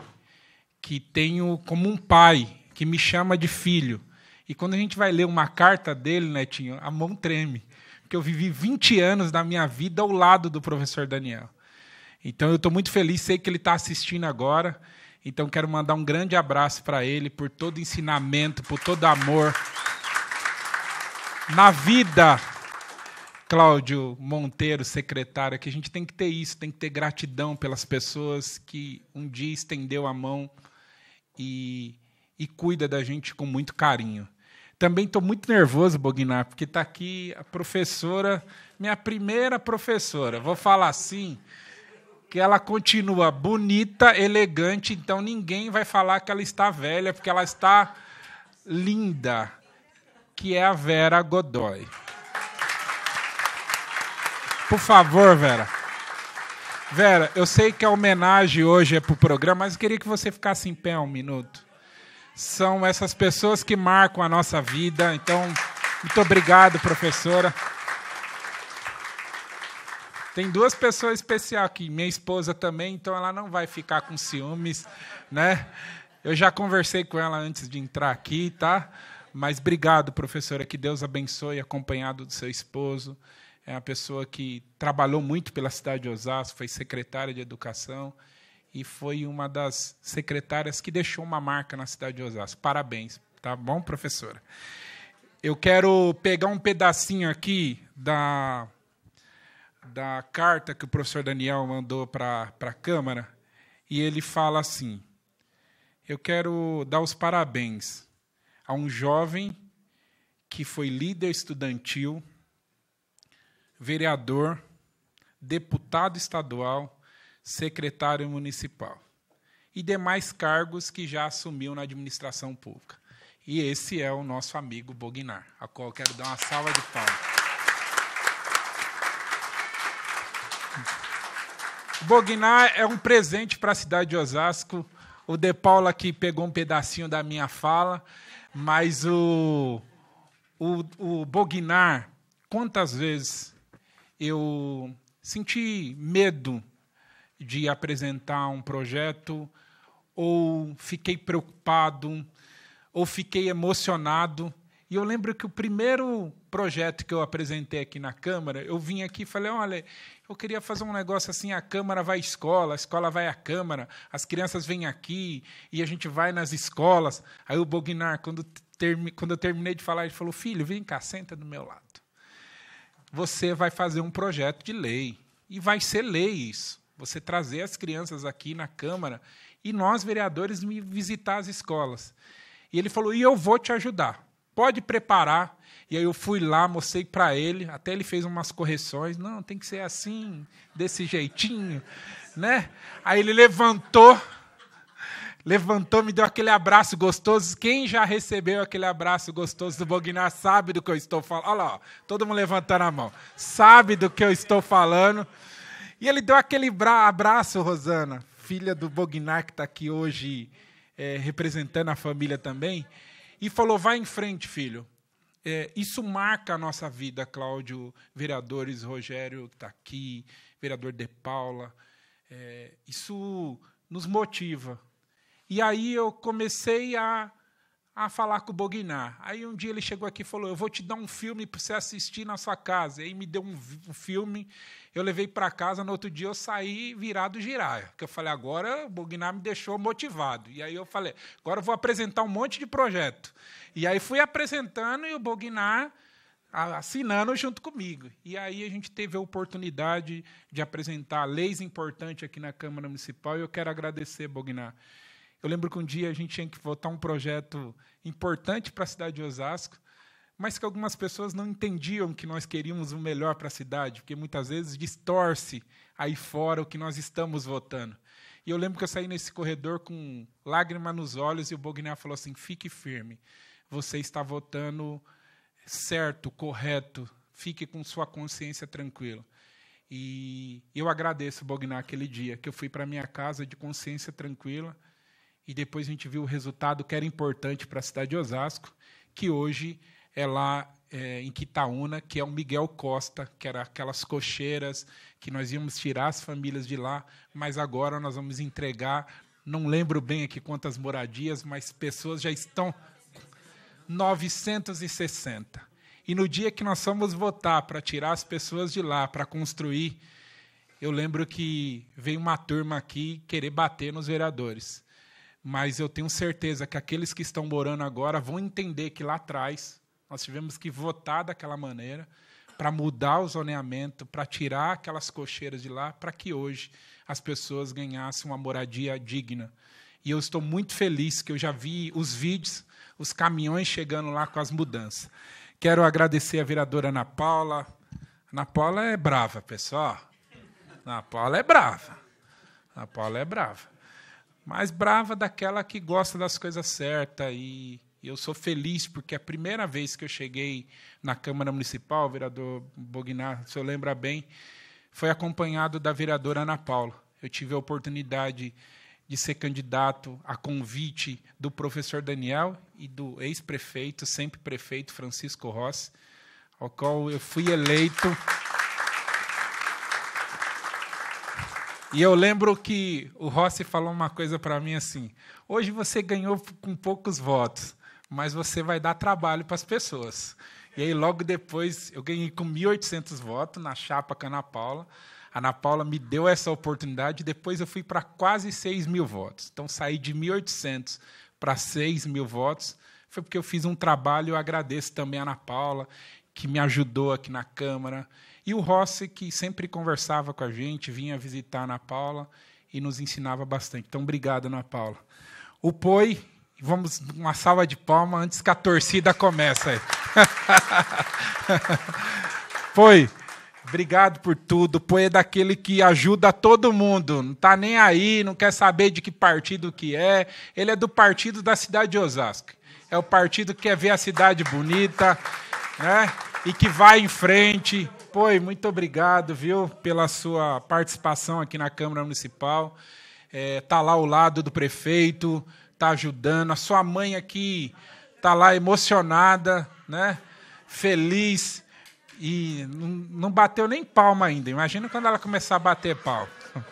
que tenho como um pai, que me chama de filho. E quando a gente vai ler uma carta dele, Netinho, a mão treme porque eu vivi 20 anos da minha vida ao lado do professor Daniel. Então eu estou muito feliz, sei que ele está assistindo agora. Então quero mandar um grande abraço para ele por todo o ensinamento, por todo o amor. Na vida, Cláudio Monteiro, secretário, que a gente tem que ter isso, tem que ter gratidão pelas pessoas que um dia estendeu a mão e, e cuida da gente com muito carinho. Também estou muito nervoso, Boguinar, porque está aqui a professora, minha primeira professora. Vou falar assim, que ela continua bonita, elegante, então ninguém vai falar que ela está velha, porque ela está linda, que é a Vera Godoy. Por favor, Vera. Vera, eu sei que a homenagem hoje é para o programa, mas eu queria que você ficasse em pé um minuto são essas pessoas que marcam a nossa vida. Então, muito obrigado, professora. Tem duas pessoas especiais aqui, minha esposa também, então ela não vai ficar com ciúmes, né? Eu já conversei com ela antes de entrar aqui, tá? Mas obrigado, professora, que Deus abençoe, acompanhado do seu esposo. É uma pessoa que trabalhou muito pela cidade de Osasco, foi secretária de educação e foi uma das secretárias que deixou uma marca na cidade de Osasco. Parabéns, tá bom, professora? Eu quero pegar um pedacinho aqui da, da carta que o professor Daniel mandou para a Câmara, e ele fala assim: Eu quero dar os parabéns a um jovem que foi líder estudantil, vereador, deputado estadual secretário municipal e demais cargos que já assumiu na administração pública. E esse é o nosso amigo Bognar, a qual eu quero dar uma salva de palmas. Bognar é um presente para a cidade de Osasco. O De Paula aqui pegou um pedacinho da minha fala, mas o, o, o Bognar, quantas vezes eu senti medo de apresentar um projeto, ou fiquei preocupado, ou fiquei emocionado. E eu lembro que o primeiro projeto que eu apresentei aqui na Câmara, eu vim aqui e falei: olha, eu queria fazer um negócio assim: a Câmara vai à escola, a escola vai à Câmara, as crianças vêm aqui e a gente vai nas escolas. Aí o Bognar, quando, termi, quando eu terminei de falar, ele falou: filho, vem cá, senta do meu lado. Você vai fazer um projeto de lei. E vai ser lei isso você trazer as crianças aqui na Câmara e nós, vereadores, me visitar as escolas. E ele falou: e eu vou te ajudar, pode preparar. E aí eu fui lá, mostrei para ele, até ele fez umas correções: não, tem que ser assim, desse jeitinho, né? Aí ele levantou. Levantou, me deu aquele abraço gostoso. Quem já recebeu aquele abraço gostoso do Bognar sabe do que eu estou falando. Olha lá, ó, todo mundo levantando a mão. Sabe do que eu estou falando. E ele deu aquele abraço, Rosana, filha do Bognar, que está aqui hoje é, representando a família também, e falou: vai em frente, filho. É, isso marca a nossa vida, Cláudio, vereadores, Rogério, que está aqui, vereador De Paula. É, isso nos motiva. E aí eu comecei a a falar com o Boguinar. Aí um dia ele chegou aqui e falou: Eu vou te dar um filme para você assistir na sua casa. Aí me deu um, um filme, eu levei para casa. No outro dia eu saí virado giraia. Porque eu falei: Agora o Boguinar me deixou motivado. E aí eu falei: Agora eu vou apresentar um monte de projeto. E aí fui apresentando e o Boguinar assinando junto comigo. E aí a gente teve a oportunidade de apresentar leis importantes aqui na Câmara Municipal. E eu quero agradecer, Boguinar eu lembro que um dia a gente tinha que votar um projeto importante para a cidade de Osasco, mas que algumas pessoas não entendiam que nós queríamos o melhor para a cidade, porque muitas vezes distorce aí fora o que nós estamos votando. E eu lembro que eu saí nesse corredor com lágrima nos olhos e o Bogner falou assim: fique firme, você está votando certo, correto, fique com sua consciência tranquila. E eu agradeço, o Bognar, aquele dia que eu fui para minha casa de consciência tranquila e depois a gente viu o resultado que era importante para a cidade de Osasco, que hoje é lá é, em Quitaúna, que é o Miguel Costa, que era aquelas cocheiras que nós íamos tirar as famílias de lá, mas agora nós vamos entregar, não lembro bem aqui quantas moradias, mas pessoas já estão 960. E no dia que nós fomos votar para tirar as pessoas de lá, para construir, eu lembro que veio uma turma aqui querer bater nos vereadores mas eu tenho certeza que aqueles que estão morando agora vão entender que lá atrás nós tivemos que votar daquela maneira para mudar o zoneamento, para tirar aquelas cocheiras de lá, para que hoje as pessoas ganhassem uma moradia digna. E eu estou muito feliz que eu já vi os vídeos, os caminhões chegando lá com as mudanças. Quero agradecer a vereadora Ana Paula. Ana Paula é brava, pessoal. Ana Paula é brava. Ana Paula é brava. Mais brava daquela que gosta das coisas certas. E eu sou feliz porque é a primeira vez que eu cheguei na Câmara Municipal, o vereador Bognar, se eu lembra bem, foi acompanhado da vereadora Ana Paula. Eu tive a oportunidade de ser candidato a convite do professor Daniel e do ex-prefeito, sempre prefeito Francisco Ross, ao qual eu fui eleito. E eu lembro que o Rossi falou uma coisa para mim assim: hoje você ganhou com poucos votos, mas você vai dar trabalho para as pessoas. E aí, logo depois, eu ganhei com 1.800 votos na chapa com a Ana Paula. A Ana Paula me deu essa oportunidade, depois eu fui para quase 6 mil votos. Então, saí de 1.800 para 6 mil votos. Foi porque eu fiz um trabalho, eu agradeço também a Ana Paula, que me ajudou aqui na Câmara, e o Rossi, que sempre conversava com a gente, vinha visitar a Ana Paula e nos ensinava bastante. Então, obrigado, Ana Paula. O Poi, vamos uma salva de palmas antes que a torcida comece. Poi, obrigado por tudo. Poi é daquele que ajuda todo mundo, não está nem aí, não quer saber de que partido que é. Ele é do partido da cidade de Osasco. É o partido que quer ver a cidade bonita, né? E que vai em frente Poi, muito obrigado, viu, pela sua participação aqui na Câmara Municipal. Está é, lá ao lado do prefeito, está ajudando. A sua mãe aqui está lá emocionada, né? feliz. E não bateu nem palma ainda. Imagina quando ela começar a bater palma.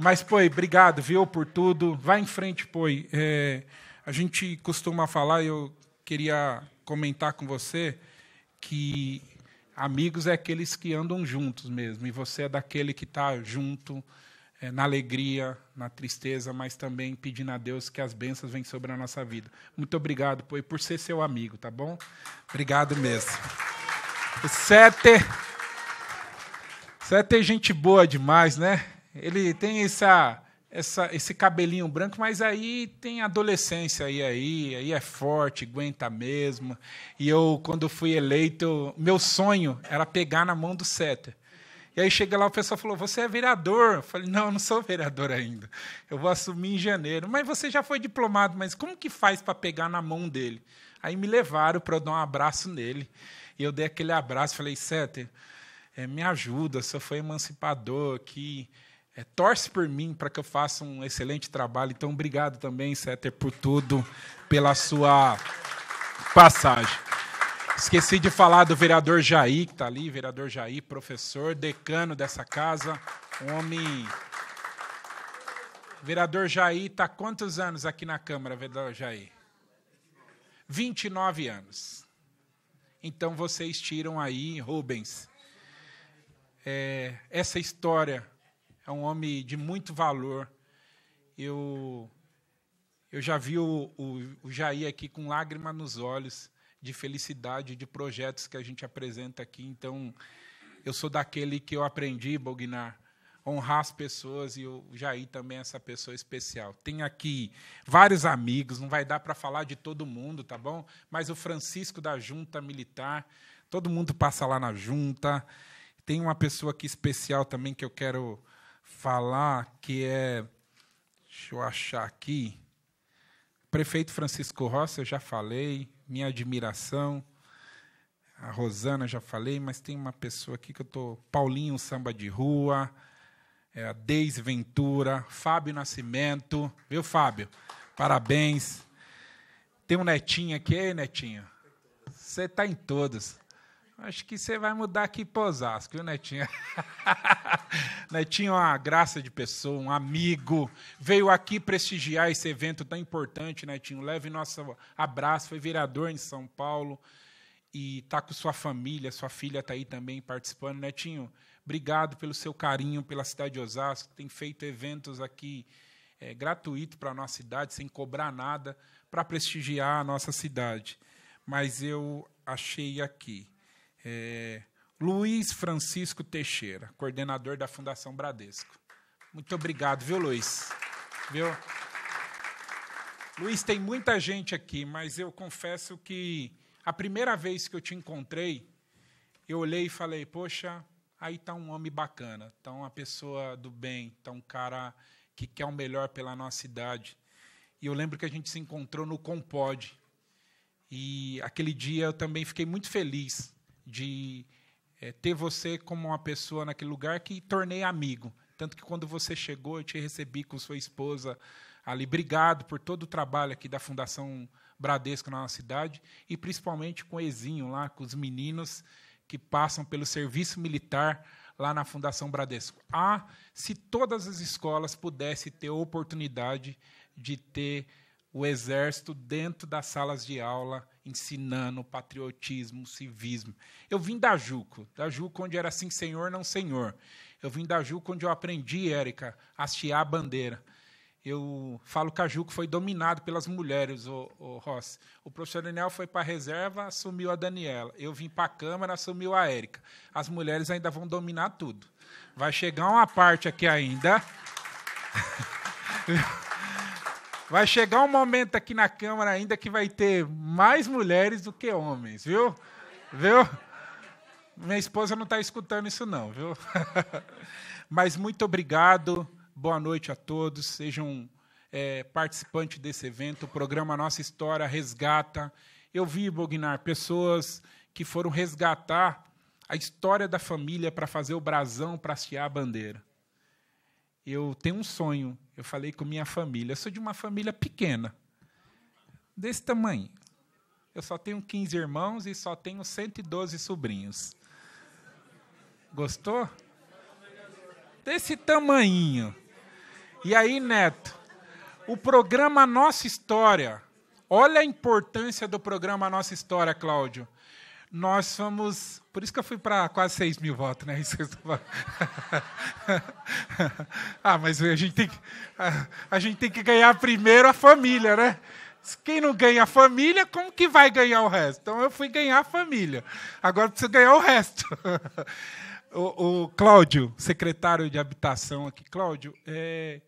Mas, Poi, obrigado, viu, por tudo. Vai em frente, Poi. É, a gente costuma falar, eu queria comentar com você, que amigos é aqueles que andam juntos mesmo, e você é daquele que está junto é, na alegria, na tristeza, mas também pedindo a Deus que as bênçãos venham sobre a nossa vida. Muito obrigado por, por ser seu amigo, tá bom? Obrigado mesmo. O Sete. Sete é gente boa demais, né? Ele tem essa essa, esse cabelinho branco, mas aí tem adolescência aí, aí, aí é forte, aguenta mesmo. E eu, quando fui eleito, meu sonho era pegar na mão do Seta. E aí chega lá, o pessoal falou: Você é vereador? Eu falei: Não, eu não sou vereador ainda. Eu vou assumir em janeiro. Mas você já foi diplomado, mas como que faz para pegar na mão dele? Aí me levaram para eu dar um abraço nele. E eu dei aquele abraço, falei: Seta, é, eh, me ajuda, você foi emancipador aqui. É, torce por mim para que eu faça um excelente trabalho. Então, obrigado também, Seter, por tudo, pela sua passagem. Esqueci de falar do vereador Jair, que está ali, vereador Jair, professor, decano dessa casa, homem. Vereador Jair está quantos anos aqui na Câmara, vereador Jair? 29 anos. Então vocês tiram aí, Rubens, é, essa história é um homem de muito valor. Eu, eu já vi o, o, o Jair aqui com lágrima nos olhos, de felicidade, de projetos que a gente apresenta aqui. Então, eu sou daquele que eu aprendi, Bognar, honrar as pessoas e o Jair também é essa pessoa especial. Tem aqui vários amigos, não vai dar para falar de todo mundo, tá bom? Mas o Francisco da Junta Militar, todo mundo passa lá na junta. Tem uma pessoa aqui especial também que eu quero falar que é. Deixa eu achar aqui. Prefeito Francisco Rossi, eu já falei, minha admiração. A Rosana, já falei, mas tem uma pessoa aqui que eu estou. Paulinho Samba de Rua, é, Deis Ventura, Fábio Nascimento. Viu, Fábio? Parabéns. Tem um netinho aqui, Ei, netinho. Você está em todos acho que você vai mudar aqui para Osasco, viu, Netinho? Netinho é uma graça de pessoa, um amigo. Veio aqui prestigiar esse evento tão importante, Netinho. Leve nosso abraço. Foi vereador em São Paulo e está com sua família. Sua filha está aí também participando. Netinho, obrigado pelo seu carinho pela cidade de Osasco. Tem feito eventos aqui é, gratuito para a nossa cidade, sem cobrar nada, para prestigiar a nossa cidade. Mas eu achei aqui. É, Luiz Francisco Teixeira, coordenador da Fundação Bradesco. Muito obrigado, viu, Luiz? Viu? Luiz, tem muita gente aqui, mas eu confesso que a primeira vez que eu te encontrei, eu olhei e falei: Poxa, aí está um homem bacana, está uma pessoa do bem, está um cara que quer o melhor pela nossa cidade. E eu lembro que a gente se encontrou no Compod. E aquele dia eu também fiquei muito feliz de é, ter você como uma pessoa naquele lugar que tornei amigo. Tanto que quando você chegou, eu te recebi com sua esposa ali. Obrigado por todo o trabalho aqui da Fundação Bradesco na nossa cidade e principalmente com o Ezinho lá, com os meninos que passam pelo serviço militar lá na Fundação Bradesco. Ah, se todas as escolas pudessem ter a oportunidade de ter o exército dentro das salas de aula, ensinando patriotismo, civismo. Eu vim da Juco, da Juco onde era assim, senhor, não senhor. Eu vim da Juco onde eu aprendi, Érica, a hastear a bandeira. Eu falo que a Juco foi dominado pelas mulheres, o, o Rossi. O professor Daniel foi para a reserva, assumiu a Daniela. Eu vim para a Câmara, assumiu a Érica. As mulheres ainda vão dominar tudo. Vai chegar uma parte aqui ainda. Vai chegar um momento aqui na Câmara ainda que vai ter mais mulheres do que homens, viu? Viu? Minha esposa não está escutando isso, não, viu? Mas muito obrigado, boa noite a todos, sejam é, participantes desse evento. O programa Nossa História resgata. Eu vi, Bognar, pessoas que foram resgatar a história da família para fazer o brasão para hastear a bandeira. Eu tenho um sonho eu falei com minha família. Eu sou de uma família pequena, desse tamanho. Eu só tenho 15 irmãos e só tenho 112 sobrinhos. Gostou? Desse tamanho. E aí, Neto, o programa Nossa História. Olha a importância do programa Nossa História, Cláudio nós fomos. Por isso que eu fui para quase 6 mil votos, né? Isso que eu ah, mas a gente, tem que, a, a, gente tem que ganhar primeiro a família, né? Quem não ganha a família, como que vai ganhar o resto? Então eu fui ganhar a família. Agora preciso ganhar o resto. o, o Cláudio, secretário de habitação aqui, Cláudio, é,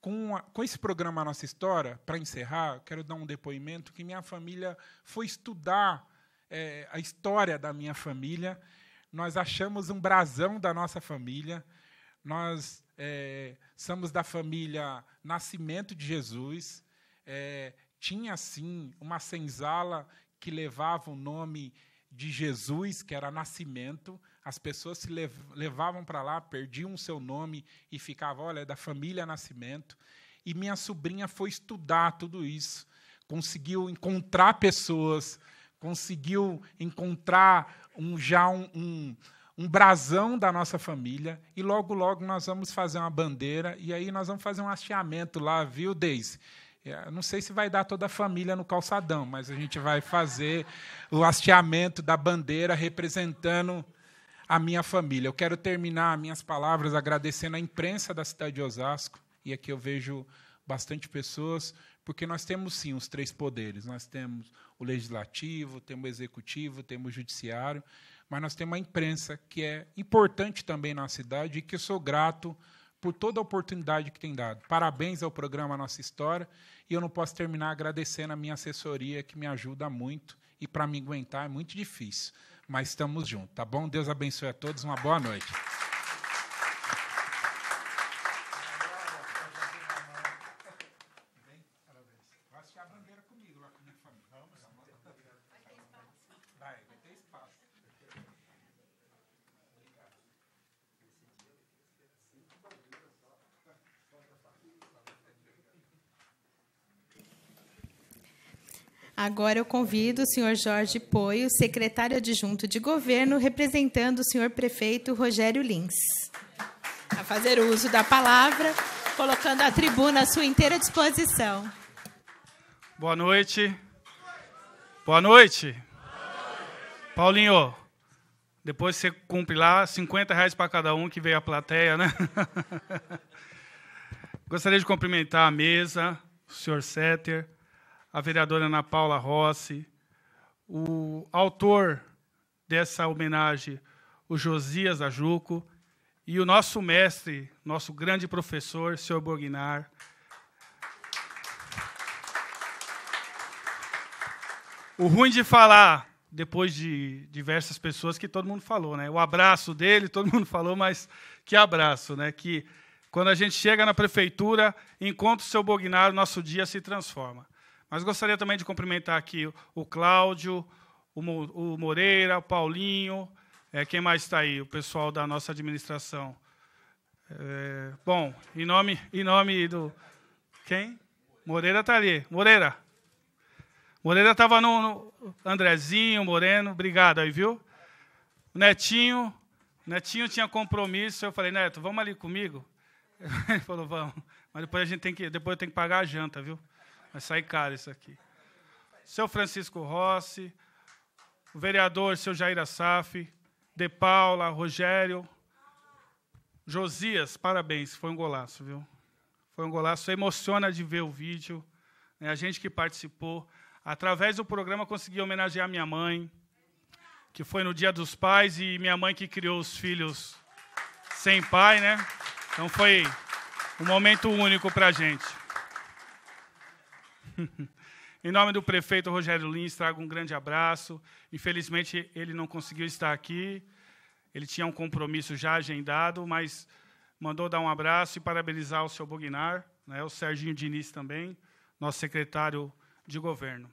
com, a, com, esse programa Nossa História, para encerrar, quero dar um depoimento que minha família foi estudar é, a história da minha família, nós achamos um brasão da nossa família, nós é, somos da família Nascimento de Jesus, é, tinha sim uma senzala que levava o nome de Jesus, que era Nascimento, as pessoas se lev levavam para lá, perdiam o seu nome e ficavam, olha, é da família Nascimento. E minha sobrinha foi estudar tudo isso, conseguiu encontrar pessoas conseguiu encontrar um, já um, um, um brasão da nossa família e logo, logo nós vamos fazer uma bandeira e aí nós vamos fazer um hasteamento lá, viu, Deise? É, não sei se vai dar toda a família no calçadão, mas a gente vai fazer o hasteamento da bandeira representando a minha família. Eu quero terminar minhas palavras agradecendo a imprensa da cidade de Osasco, e aqui eu vejo bastante pessoas, porque nós temos sim os três poderes. Nós temos o legislativo, temos o executivo, temos o judiciário, mas nós temos a imprensa, que é importante também na cidade e que eu sou grato por toda a oportunidade que tem dado. Parabéns ao programa Nossa História e eu não posso terminar agradecendo a minha assessoria que me ajuda muito e para me aguentar é muito difícil, mas estamos juntos, tá bom? Deus abençoe a todos, uma boa noite. Agora eu convido o senhor Jorge Poio, secretário adjunto de governo, representando o senhor prefeito Rogério Lins, a fazer uso da palavra, colocando a tribuna à sua inteira disposição. Boa noite. Boa noite. Paulinho, depois você cumpre lá, 50 reais para cada um que veio à plateia, né? Gostaria de cumprimentar a mesa, o senhor Setter, a vereadora Ana Paula Rossi, o autor dessa homenagem, o Josias Ajuco, e o nosso mestre, nosso grande professor, senhor Borgnar. O ruim de falar, depois de diversas pessoas que todo mundo falou, né? O abraço dele, todo mundo falou, mas que abraço, né? Que quando a gente chega na prefeitura, encontra o seu Bognar, nosso dia se transforma. Mas gostaria também de cumprimentar aqui o Cláudio, o Moreira, o Paulinho, é, quem mais está aí? O pessoal da nossa administração. É, bom, em nome, em nome do. Quem? Moreira está ali. Moreira. Moreira estava no, no, Andrezinho, Moreno, obrigado aí, viu? O Netinho. O Netinho tinha compromisso. Eu falei, Neto, vamos ali comigo? Ele falou, vamos. Mas depois a gente tem que. Depois eu tenho que pagar a janta, viu? Vai sair caro isso aqui. Seu Francisco Rossi, o vereador seu Jair Assaf, De Paula, Rogério, Josias, parabéns, foi um golaço, viu? Foi um golaço, emociona de ver o vídeo. Né? A gente que participou, através do programa, consegui homenagear minha mãe, que foi no Dia dos Pais, e minha mãe que criou os filhos sem pai, né? Então foi um momento único para a gente em nome do prefeito Rogério Lins, trago um grande abraço. Infelizmente, ele não conseguiu estar aqui. Ele tinha um compromisso já agendado, mas mandou dar um abraço e parabenizar o seu Bognar, né, o Serginho Diniz também, nosso secretário de governo.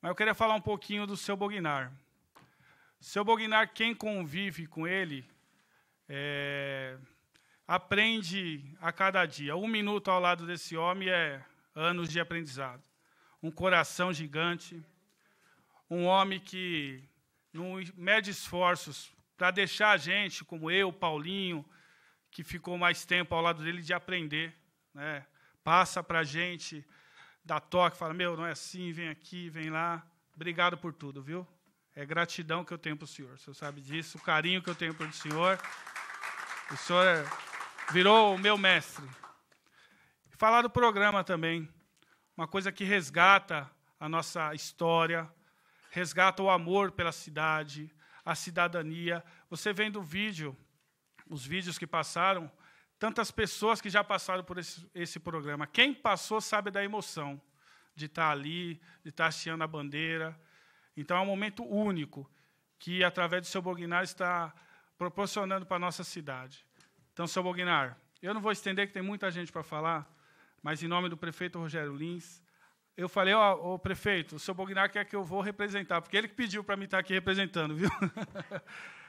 Mas eu queria falar um pouquinho do seu Bognar. Seu Bognar, quem convive com ele, é, aprende a cada dia. Um minuto ao lado desse homem é anos de aprendizado. Um coração gigante, um homem que não mede esforços para deixar a gente, como eu, Paulinho, que ficou mais tempo ao lado dele, de aprender. Né? Passa para a gente, dá toque, fala: meu, não é assim, vem aqui, vem lá. Obrigado por tudo, viu? É gratidão que eu tenho para o senhor, o senhor sabe disso, o carinho que eu tenho o senhor. O senhor é, virou o meu mestre falar do programa também. Uma coisa que resgata a nossa história, resgata o amor pela cidade, a cidadania. Você vendo o vídeo, os vídeos que passaram, tantas pessoas que já passaram por esse, esse programa. Quem passou sabe da emoção de estar ali, de estar hasteando a bandeira. Então, é um momento único que, através do seu Bognar, está proporcionando para a nossa cidade. Então, seu Bognar, eu não vou estender, que tem muita gente para falar mas em nome do prefeito Rogério Lins, eu falei, ó, oh, prefeito, o seu Bognar quer que eu vou representar, porque ele que pediu para mim estar tá aqui representando, viu?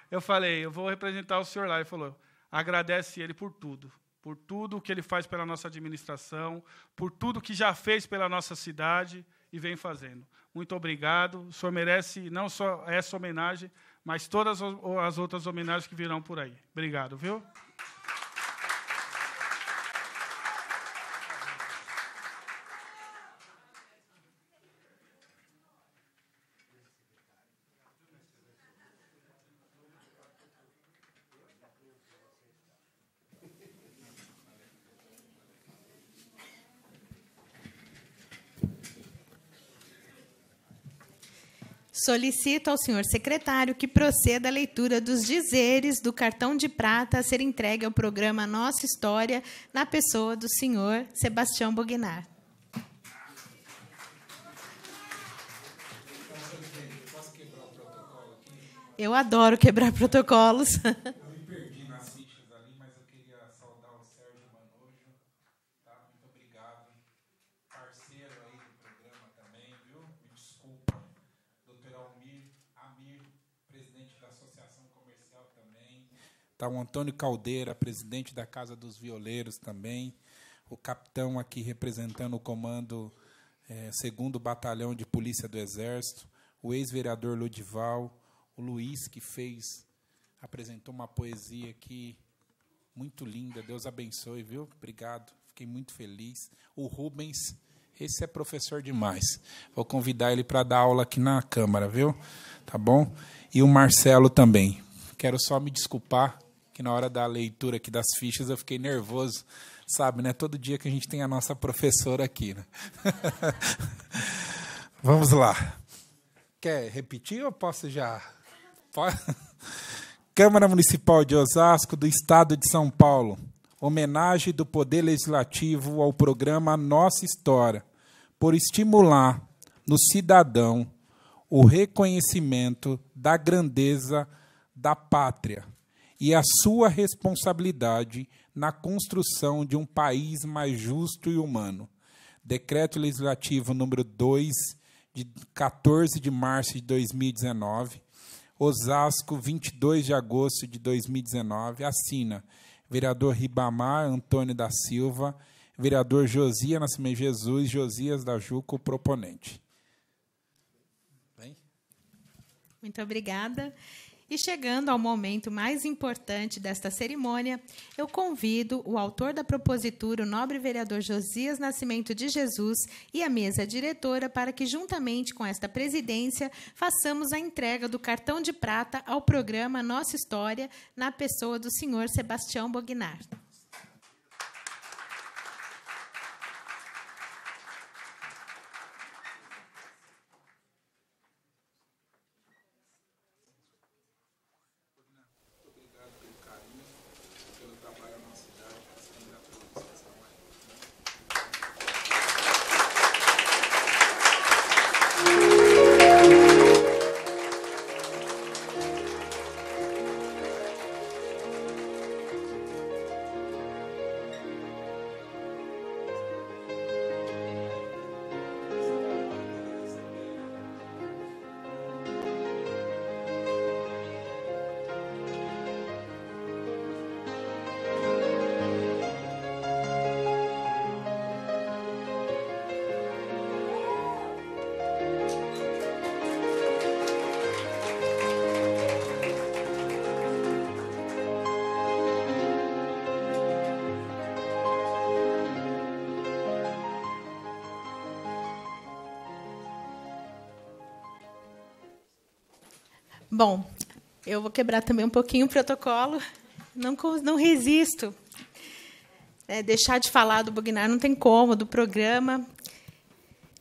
eu falei, eu vou representar o senhor lá. Ele falou, agradece ele por tudo, por tudo que ele faz pela nossa administração, por tudo que já fez pela nossa cidade e vem fazendo. Muito obrigado. O senhor merece não só essa homenagem, mas todas as outras homenagens que virão por aí. Obrigado, viu? Solicito ao senhor secretário que proceda à leitura dos dizeres do cartão de prata a ser entregue ao programa Nossa História, na pessoa do senhor Sebastião Bognar. Eu adoro quebrar protocolos. Está o Antônio Caldeira, presidente da Casa dos Violeiros também. O capitão aqui representando o comando é, segundo Batalhão de Polícia do Exército. O ex-vereador Ludival. O Luiz, que fez, apresentou uma poesia aqui muito linda. Deus abençoe, viu? Obrigado. Fiquei muito feliz. O Rubens, esse é professor demais. Vou convidar ele para dar aula aqui na Câmara, viu? Tá bom? E o Marcelo também. Quero só me desculpar que na hora da leitura aqui das fichas eu fiquei nervoso, sabe, né? Todo dia que a gente tem a nossa professora aqui, né? Vamos lá. Quer repetir ou posso já? Câmara Municipal de Osasco do Estado de São Paulo. Homenagem do Poder Legislativo ao programa Nossa História, por estimular no cidadão o reconhecimento da grandeza da pátria e a sua responsabilidade na construção de um país mais justo e humano. Decreto Legislativo número 2, de 14 de março de 2019, Osasco, 22 de agosto de 2019, assina vereador Ribamar Antônio da Silva, vereador Josia Nascimento Jesus, Josias da Juco proponente. Muito obrigada. E chegando ao momento mais importante desta cerimônia, eu convido o autor da propositura, o nobre vereador Josias Nascimento de Jesus, e a mesa diretora para que, juntamente com esta presidência, façamos a entrega do cartão de prata ao programa Nossa História, na pessoa do senhor Sebastião Bognar. eu vou quebrar também um pouquinho o protocolo. Não, não resisto. É, deixar de falar do Bugnar não tem como, do programa.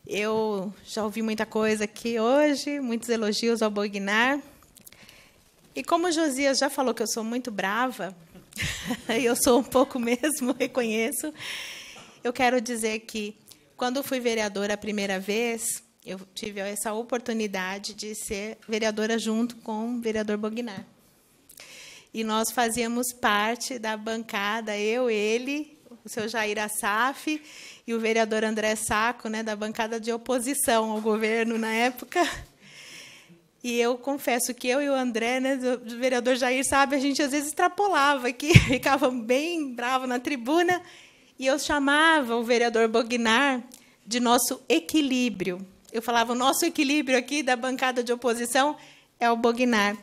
Eu já ouvi muita coisa aqui hoje, muitos elogios ao Bugnar. E como o Josias já falou que eu sou muito brava, eu sou um pouco mesmo, reconheço, eu quero dizer que, quando fui vereadora a primeira vez, eu tive essa oportunidade de ser vereadora junto com o vereador Bognar. E nós fazíamos parte da bancada, eu, ele, o seu Jair Assaf e o vereador André Saco, né, da bancada de oposição ao governo na época. E eu confesso que eu e o André, né, o vereador Jair sabe, a gente às vezes extrapolava aqui, ficava bem bravo na tribuna, e eu chamava o vereador Bognar de nosso equilíbrio eu falava, o nosso equilíbrio aqui da bancada de oposição é o Bognar,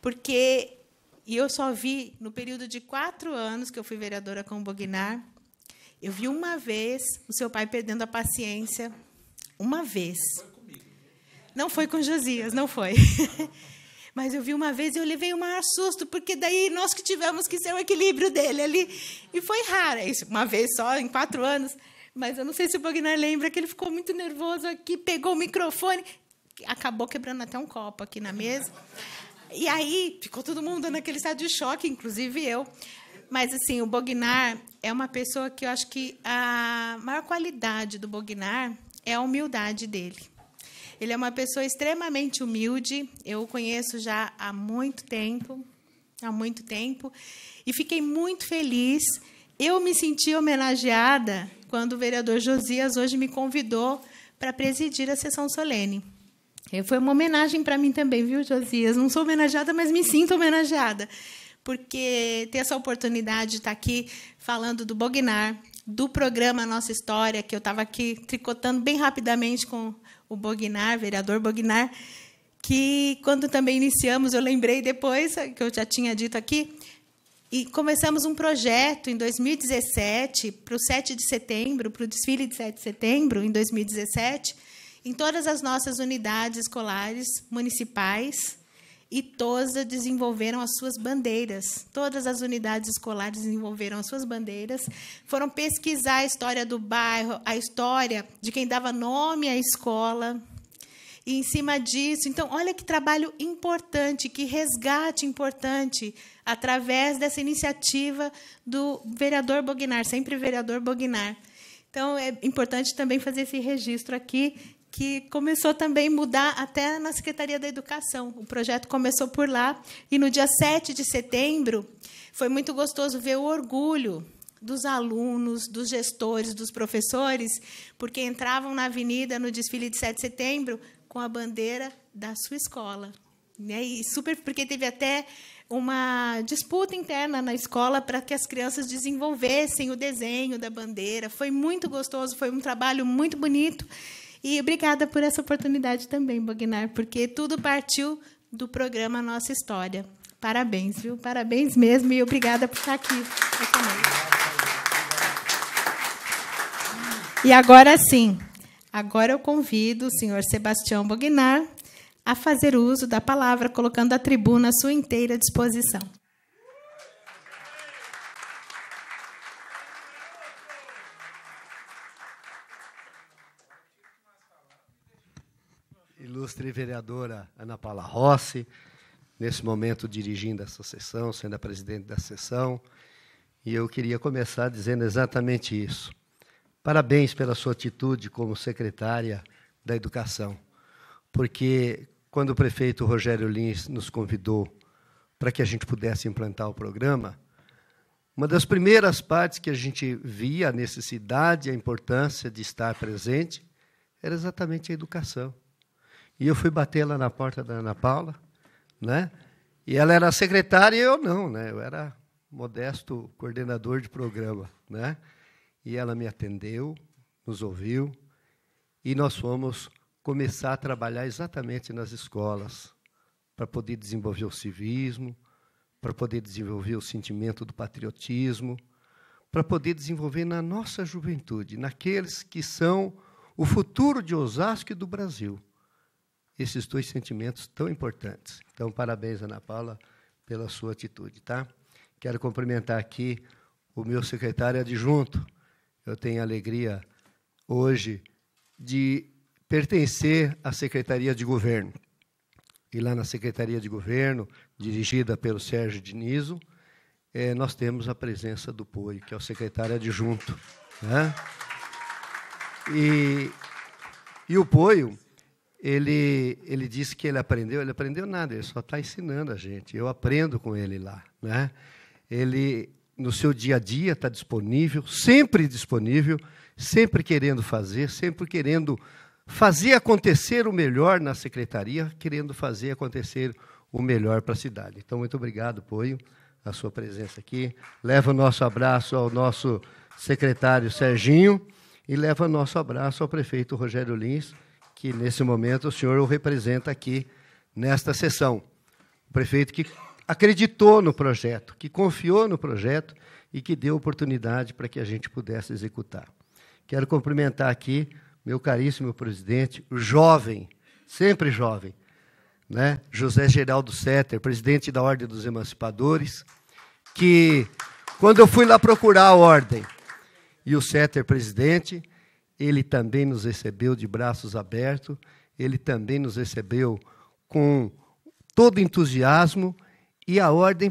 porque e eu só vi no período de quatro anos que eu fui vereadora com o Bognar, eu vi uma vez o seu pai perdendo a paciência, uma vez. Foi comigo. Né? Não foi com Josias, não foi. Mas eu vi uma vez e eu levei o maior susto, porque daí nós que tivemos que ser o equilíbrio dele ali. E foi raro, é isso, uma vez só, em quatro anos. Mas eu não sei se o Bogner lembra que ele ficou muito nervoso aqui, pegou o microfone, acabou quebrando até um copo aqui na mesa. E aí ficou todo mundo naquele estado de choque, inclusive eu. Mas assim, o Bognar é uma pessoa que eu acho que a maior qualidade do Bognar é a humildade dele. Ele é uma pessoa extremamente humilde. Eu o conheço já há muito tempo, há muito tempo, e fiquei muito feliz. Eu me senti homenageada quando o vereador Josias hoje me convidou para presidir a sessão solene. Foi uma homenagem para mim também, viu, Josias? Não sou homenageada, mas me sinto homenageada, porque ter essa oportunidade de estar aqui falando do Bognar, do programa Nossa História, que eu estava aqui tricotando bem rapidamente com o Bognar, vereador Bognar, que quando também iniciamos, eu lembrei depois, que eu já tinha dito aqui, e começamos um projeto em 2017, para o 7 de setembro, para o desfile de 7 de setembro, em 2017, em todas as nossas unidades escolares municipais, e todas desenvolveram as suas bandeiras. Todas as unidades escolares desenvolveram as suas bandeiras, foram pesquisar a história do bairro, a história de quem dava nome à escola, e em cima disso, então, olha que trabalho importante, que resgate importante, através dessa iniciativa do vereador Bognar, sempre vereador Bognar. Então, é importante também fazer esse registro aqui, que começou também a mudar até na Secretaria da Educação. O projeto começou por lá, e no dia 7 de setembro, foi muito gostoso ver o orgulho dos alunos, dos gestores, dos professores, porque entravam na avenida no desfile de 7 de setembro com a bandeira da sua escola. Né? E super, porque teve até uma disputa interna na escola para que as crianças desenvolvessem o desenho da bandeira. Foi muito gostoso, foi um trabalho muito bonito. E obrigada por essa oportunidade também, Bognar, porque tudo partiu do programa Nossa História. Parabéns, viu? Parabéns mesmo e obrigada por estar aqui. E agora sim, agora eu convido o senhor Sebastião Bognar a fazer uso da palavra, colocando a tribuna à sua inteira disposição. Ilustre vereadora Ana Paula Rossi, nesse momento dirigindo essa sessão, sendo a presidente da sessão, e eu queria começar dizendo exatamente isso. Parabéns pela sua atitude como secretária da Educação, porque quando o prefeito Rogério Lins nos convidou para que a gente pudesse implantar o programa, uma das primeiras partes que a gente via a necessidade, a importância de estar presente, era exatamente a educação. E eu fui bater lá na porta da Ana Paula, né? E ela era secretária e eu não, né? Eu era modesto coordenador de programa, né? e ela me atendeu, nos ouviu, e nós fomos começar a trabalhar exatamente nas escolas, para poder desenvolver o civismo, para poder desenvolver o sentimento do patriotismo, para poder desenvolver na nossa juventude, naqueles que são o futuro de Osasco e do Brasil, esses dois sentimentos tão importantes. Então, parabéns, Ana Paula, pela sua atitude, tá? Quero cumprimentar aqui o meu secretário adjunto, eu tenho alegria hoje de pertencer à Secretaria de Governo. E lá na Secretaria de Governo, dirigida pelo Sérgio Dinizo, é, nós temos a presença do POI, que é o secretário adjunto. Né? E, e o POIO, ele, ele disse que ele aprendeu, ele aprendeu nada, ele só está ensinando a gente. Eu aprendo com ele lá. Né? Ele no seu dia a dia está disponível, sempre disponível, sempre querendo fazer, sempre querendo fazer acontecer o melhor na secretaria, querendo fazer acontecer o melhor para a cidade. Então, muito obrigado, Poio, a sua presença aqui. Leva o nosso abraço ao nosso secretário Serginho e leva o nosso abraço ao prefeito Rogério Lins, que nesse momento o senhor o representa aqui nesta sessão. O prefeito que acreditou no projeto, que confiou no projeto e que deu oportunidade para que a gente pudesse executar. Quero cumprimentar aqui meu caríssimo presidente, o jovem, sempre jovem, né? José Geraldo Setter, presidente da Ordem dos Emancipadores, que quando eu fui lá procurar a ordem, e o Setter presidente, ele também nos recebeu de braços abertos, ele também nos recebeu com todo entusiasmo e a ordem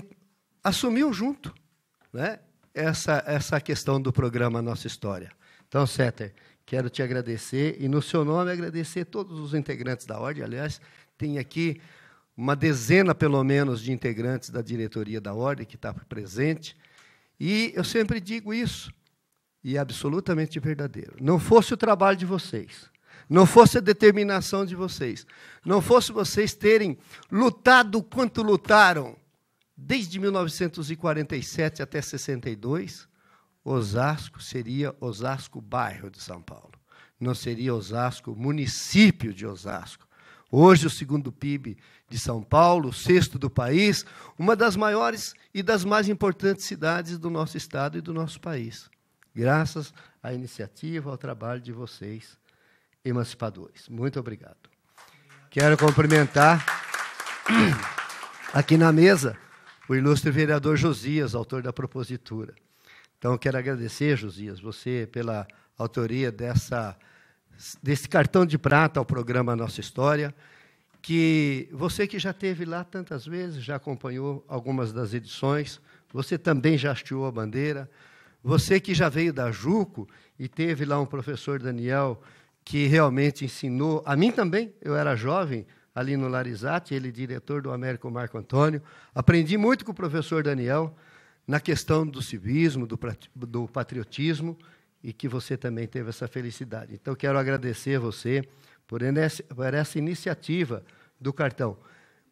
assumiu junto né, essa, essa questão do programa Nossa História. Então, Setter, quero te agradecer e, no seu nome, agradecer todos os integrantes da ordem. Aliás, tem aqui uma dezena, pelo menos, de integrantes da diretoria da ordem que está presente. E eu sempre digo isso, e é absolutamente verdadeiro. Não fosse o trabalho de vocês, não fosse a determinação de vocês, não fosse vocês terem lutado quanto lutaram Desde 1947 até 62, Osasco seria Osasco bairro de São Paulo. Não seria Osasco município de Osasco. Hoje o segundo PIB de São Paulo, o sexto do país, uma das maiores e das mais importantes cidades do nosso estado e do nosso país. Graças à iniciativa, ao trabalho de vocês, emancipadores. Muito obrigado. Quero cumprimentar aqui na mesa o ilustre vereador Josias, autor da propositura. Então, quero agradecer, Josias, você pela autoria dessa, desse cartão de prata ao programa Nossa História, que você que já teve lá tantas vezes, já acompanhou algumas das edições, você também já hasteou a bandeira, você que já veio da Juco e teve lá um professor Daniel que realmente ensinou, a mim também, eu era jovem, ali no Larizate, ele diretor do Américo Marco Antônio. Aprendi muito com o professor Daniel na questão do civismo, do, do patriotismo, e que você também teve essa felicidade. Então, quero agradecer a você por, por essa iniciativa do cartão.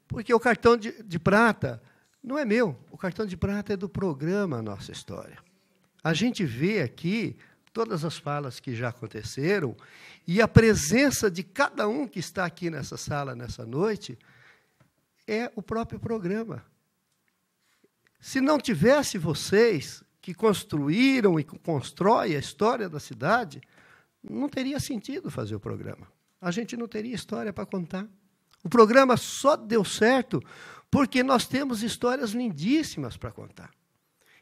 Porque o cartão de, de prata não é meu, o cartão de prata é do programa Nossa História. A gente vê aqui todas as falas que já aconteceram e a presença de cada um que está aqui nessa sala nessa noite é o próprio programa. Se não tivesse vocês que construíram e constroem a história da cidade, não teria sentido fazer o programa. A gente não teria história para contar. O programa só deu certo porque nós temos histórias lindíssimas para contar.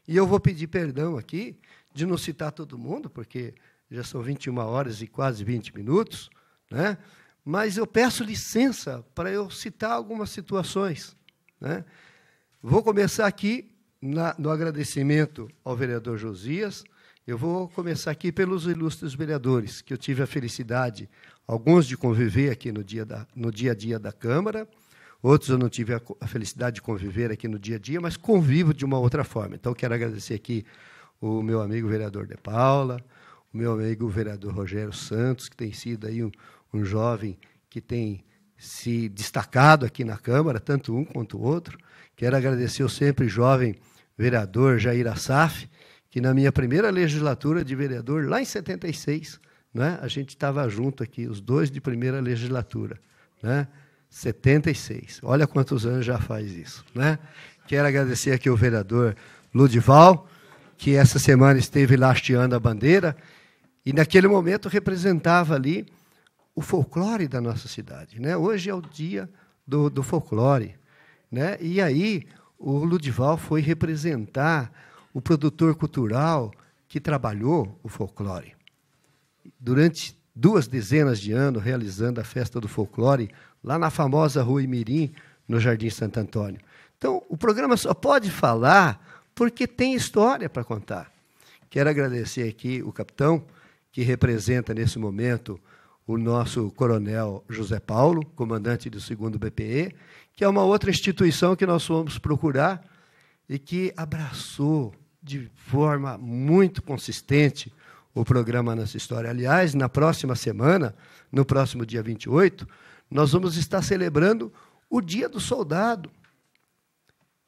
E eu vou pedir perdão aqui de não citar todo mundo, porque já são 21 horas e quase 20 minutos, né? mas eu peço licença para eu citar algumas situações. Né? Vou começar aqui na, no agradecimento ao vereador Josias. Eu vou começar aqui pelos ilustres vereadores, que eu tive a felicidade, alguns de conviver aqui no dia, da, no dia a dia da Câmara, outros eu não tive a, a felicidade de conviver aqui no dia a dia, mas convivo de uma outra forma. Então, quero agradecer aqui o meu amigo vereador De Paula, o meu amigo vereador Rogério Santos, que tem sido aí um, um jovem que tem se destacado aqui na Câmara, tanto um quanto o outro. Quero agradecer o sempre jovem vereador Jair Assaf, que na minha primeira legislatura de vereador, lá em 76, né, a gente estava junto aqui, os dois de primeira legislatura. Né, 76. Olha quantos anos já faz isso. Né? Quero agradecer aqui o vereador Ludival, que essa semana esteve lasteando a bandeira, e naquele momento representava ali o folclore da nossa cidade. Né? Hoje é o dia do, do folclore. Né? E aí o Ludival foi representar o produtor cultural que trabalhou o folclore. Durante duas dezenas de anos, realizando a festa do folclore lá na famosa Rua Imirim, no Jardim Santo Antônio. Então, o programa só pode falar porque tem história para contar. Quero agradecer aqui o capitão, que representa nesse momento o nosso coronel José Paulo, comandante do 2 BPE, que é uma outra instituição que nós fomos procurar e que abraçou de forma muito consistente o programa Nossa História. Aliás, na próxima semana, no próximo dia 28, nós vamos estar celebrando o Dia do Soldado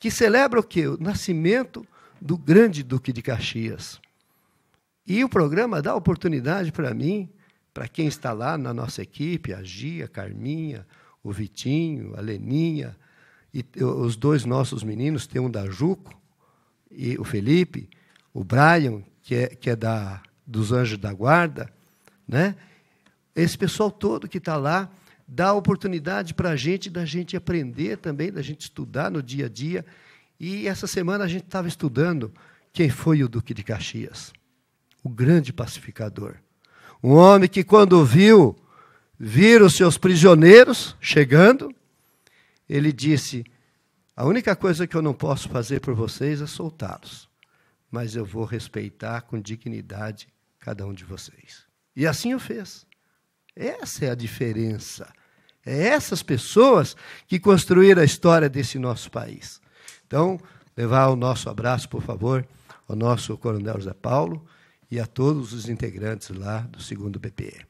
que celebra o quê? O nascimento do grande Duque de Caxias. E o programa dá oportunidade para mim, para quem está lá na nossa equipe, a Gia, a Carminha, o Vitinho, a Leninha, e os dois nossos meninos, tem um da Juco, e o Felipe, o Brian, que é, que é da, dos Anjos da Guarda, né? esse pessoal todo que está lá dá oportunidade para a gente, da gente aprender também, da gente estudar no dia a dia. E essa semana a gente estava estudando quem foi o Duque de Caxias, o grande pacificador. Um homem que, quando viu, vir os seus prisioneiros chegando, ele disse: A única coisa que eu não posso fazer por vocês é soltá-los, mas eu vou respeitar com dignidade cada um de vocês. E assim o fez. Essa é a diferença é essas pessoas que construíram a história desse nosso país. Então, levar o nosso abraço, por favor, ao nosso Coronel José Paulo e a todos os integrantes lá do segundo PPE.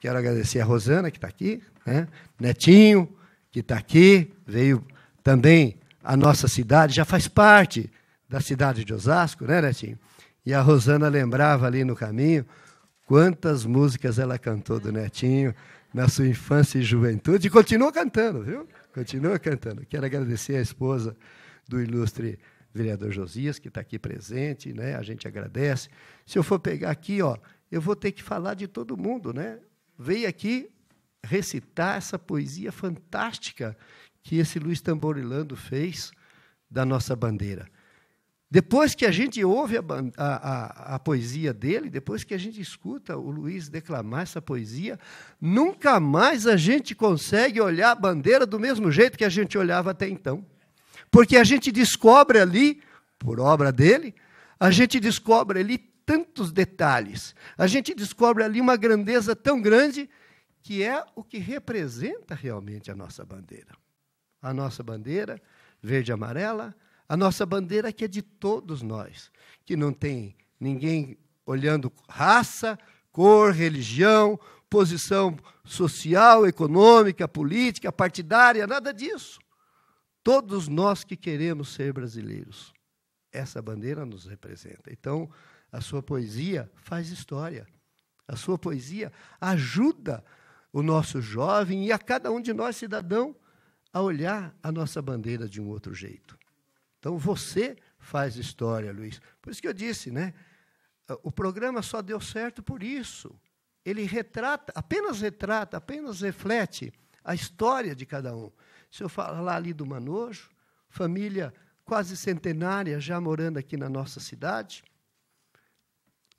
Quero agradecer a Rosana, que está aqui, né? Netinho, que está aqui, veio também à nossa cidade, já faz parte da cidade de Osasco, né, Netinho? E a Rosana lembrava ali no caminho quantas músicas ela cantou do Netinho na sua infância e juventude e continua cantando, viu? Continua cantando. Quero agradecer à esposa do ilustre vereador Josias, que está aqui presente, né? A gente agradece. Se eu for pegar aqui, ó, eu vou ter que falar de todo mundo, né? Veio aqui recitar essa poesia fantástica que esse Luiz Tamborilando fez da nossa bandeira. Depois que a gente ouve a, a, a, a, poesia dele, depois que a gente escuta o Luiz declamar essa poesia, nunca mais a gente consegue olhar a bandeira do mesmo jeito que a gente olhava até então. Porque a gente descobre ali, por obra dele, a gente descobre ali tantos detalhes, a gente descobre ali uma grandeza tão grande que é o que representa realmente a nossa bandeira. A nossa bandeira verde-amarela a nossa bandeira que é de todos nós, que não tem ninguém olhando raça, cor, religião, posição social, econômica, política, partidária, nada disso. Todos nós que queremos ser brasileiros, essa bandeira nos representa. Então, a sua poesia faz história. A sua poesia ajuda o nosso jovem e a cada um de nós, cidadão, a olhar a nossa bandeira de um outro jeito. Então você faz história, Luiz. Por isso que eu disse, né? O programa só deu certo por isso. Ele retrata, apenas retrata, apenas reflete a história de cada um. Se eu falar ali do Manojo, família quase centenária já morando aqui na nossa cidade,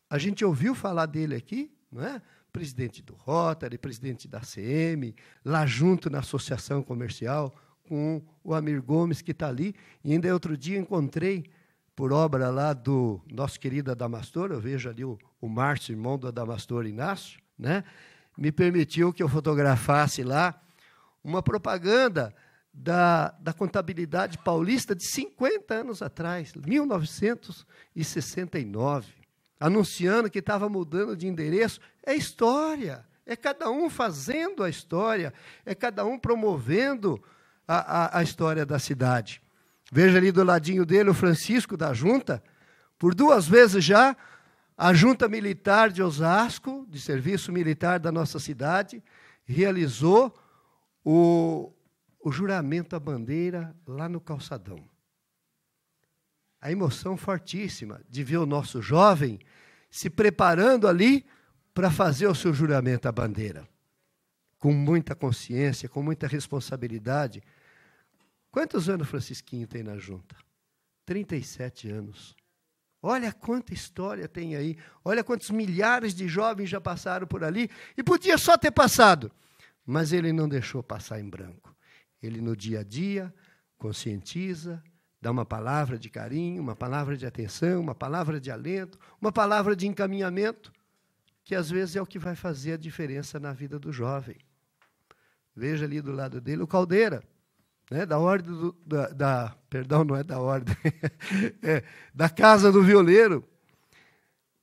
a gente ouviu falar dele aqui, não é? presidente do Rotary, presidente da CM, lá junto na associação comercial, com o Amir Gomes, que está ali. E ainda outro dia encontrei, por obra lá do nosso querido Adamastor, eu vejo ali o, o Márcio, irmão do Adamastor Inácio, né? me permitiu que eu fotografasse lá uma propaganda da, da contabilidade paulista de 50 anos atrás, 1969, anunciando que estava mudando de endereço. É história, é cada um fazendo a história, é cada um promovendo a, a, a história da cidade. Veja ali do ladinho dele o Francisco da Junta. Por duas vezes já, a Junta Militar de Osasco, de serviço militar da nossa cidade, realizou o, o juramento à bandeira lá no calçadão. A emoção fortíssima de ver o nosso jovem se preparando ali para fazer o seu juramento à bandeira. Com muita consciência, com muita responsabilidade, Quantos anos Francisquinho tem na junta? 37 anos. Olha quanta história tem aí. Olha quantos milhares de jovens já passaram por ali e podia só ter passado. Mas ele não deixou passar em branco. Ele, no dia a dia, conscientiza, dá uma palavra de carinho, uma palavra de atenção, uma palavra de alento, uma palavra de encaminhamento, que às vezes é o que vai fazer a diferença na vida do jovem. Veja ali do lado dele o Caldeira né, da ordem do, da, da, perdão, não é da ordem, é, da Casa do Violeiro.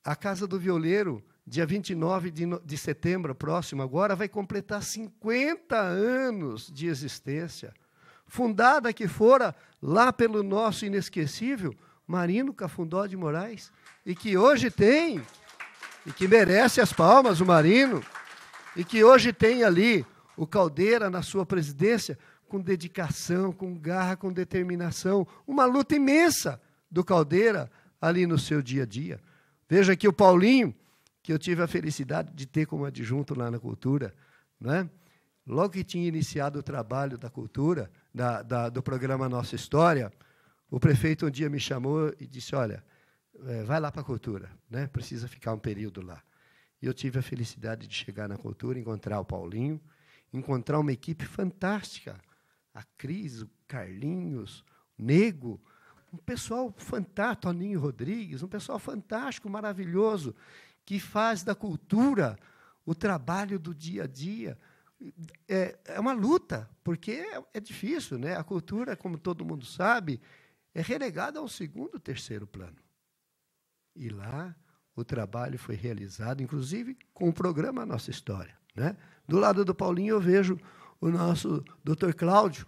A Casa do Violeiro, dia 29 de, de setembro próximo agora, vai completar 50 anos de existência. Fundada que fora lá pelo nosso inesquecível Marino Cafundó de Moraes, e que hoje tem, e que merece as palmas, o Marino, e que hoje tem ali o Caldeira na sua presidência, com dedicação, com garra, com determinação, uma luta imensa do Caldeira ali no seu dia a dia. Veja aqui o Paulinho, que eu tive a felicidade de ter como adjunto lá na cultura, né? logo que tinha iniciado o trabalho da cultura, da, da, do programa Nossa História, o prefeito um dia me chamou e disse: Olha, é, vai lá para a cultura, né? precisa ficar um período lá. E eu tive a felicidade de chegar na cultura, encontrar o Paulinho, encontrar uma equipe fantástica a Cris, o Carlinhos, o Nego, um pessoal fantástico, Toninho Rodrigues, um pessoal fantástico, maravilhoso, que faz da cultura o trabalho do dia a dia. É, é uma luta, porque é, é difícil, né? A cultura, como todo mundo sabe, é relegada ao segundo, terceiro plano. E lá o trabalho foi realizado, inclusive com o programa Nossa História. Né? Do lado do Paulinho, eu vejo o nosso doutor Cláudio,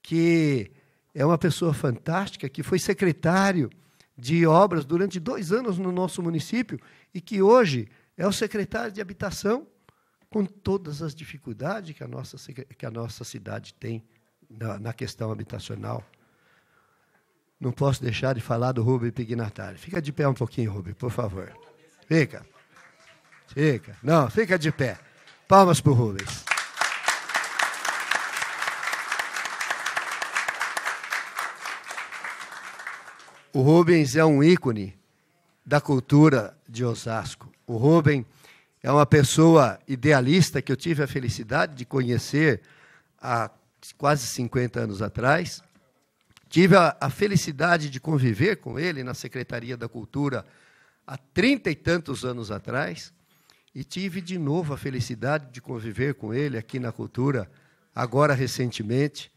que é uma pessoa fantástica, que foi secretário de obras durante dois anos no nosso município e que hoje é o secretário de habitação, com todas as dificuldades que a nossa, que a nossa cidade tem na, na questão habitacional. Não posso deixar de falar do Rubem Pignatari. Fica de pé um pouquinho, Rubem, por favor. Fica. Fica. Não, fica de pé. Palmas para o Rubens. O Rubens é um ícone da cultura de Osasco. O Rubens é uma pessoa idealista que eu tive a felicidade de conhecer há quase 50 anos atrás. Tive a, a felicidade de conviver com ele na Secretaria da Cultura há trinta e tantos anos atrás. E tive de novo a felicidade de conviver com ele aqui na cultura, agora recentemente,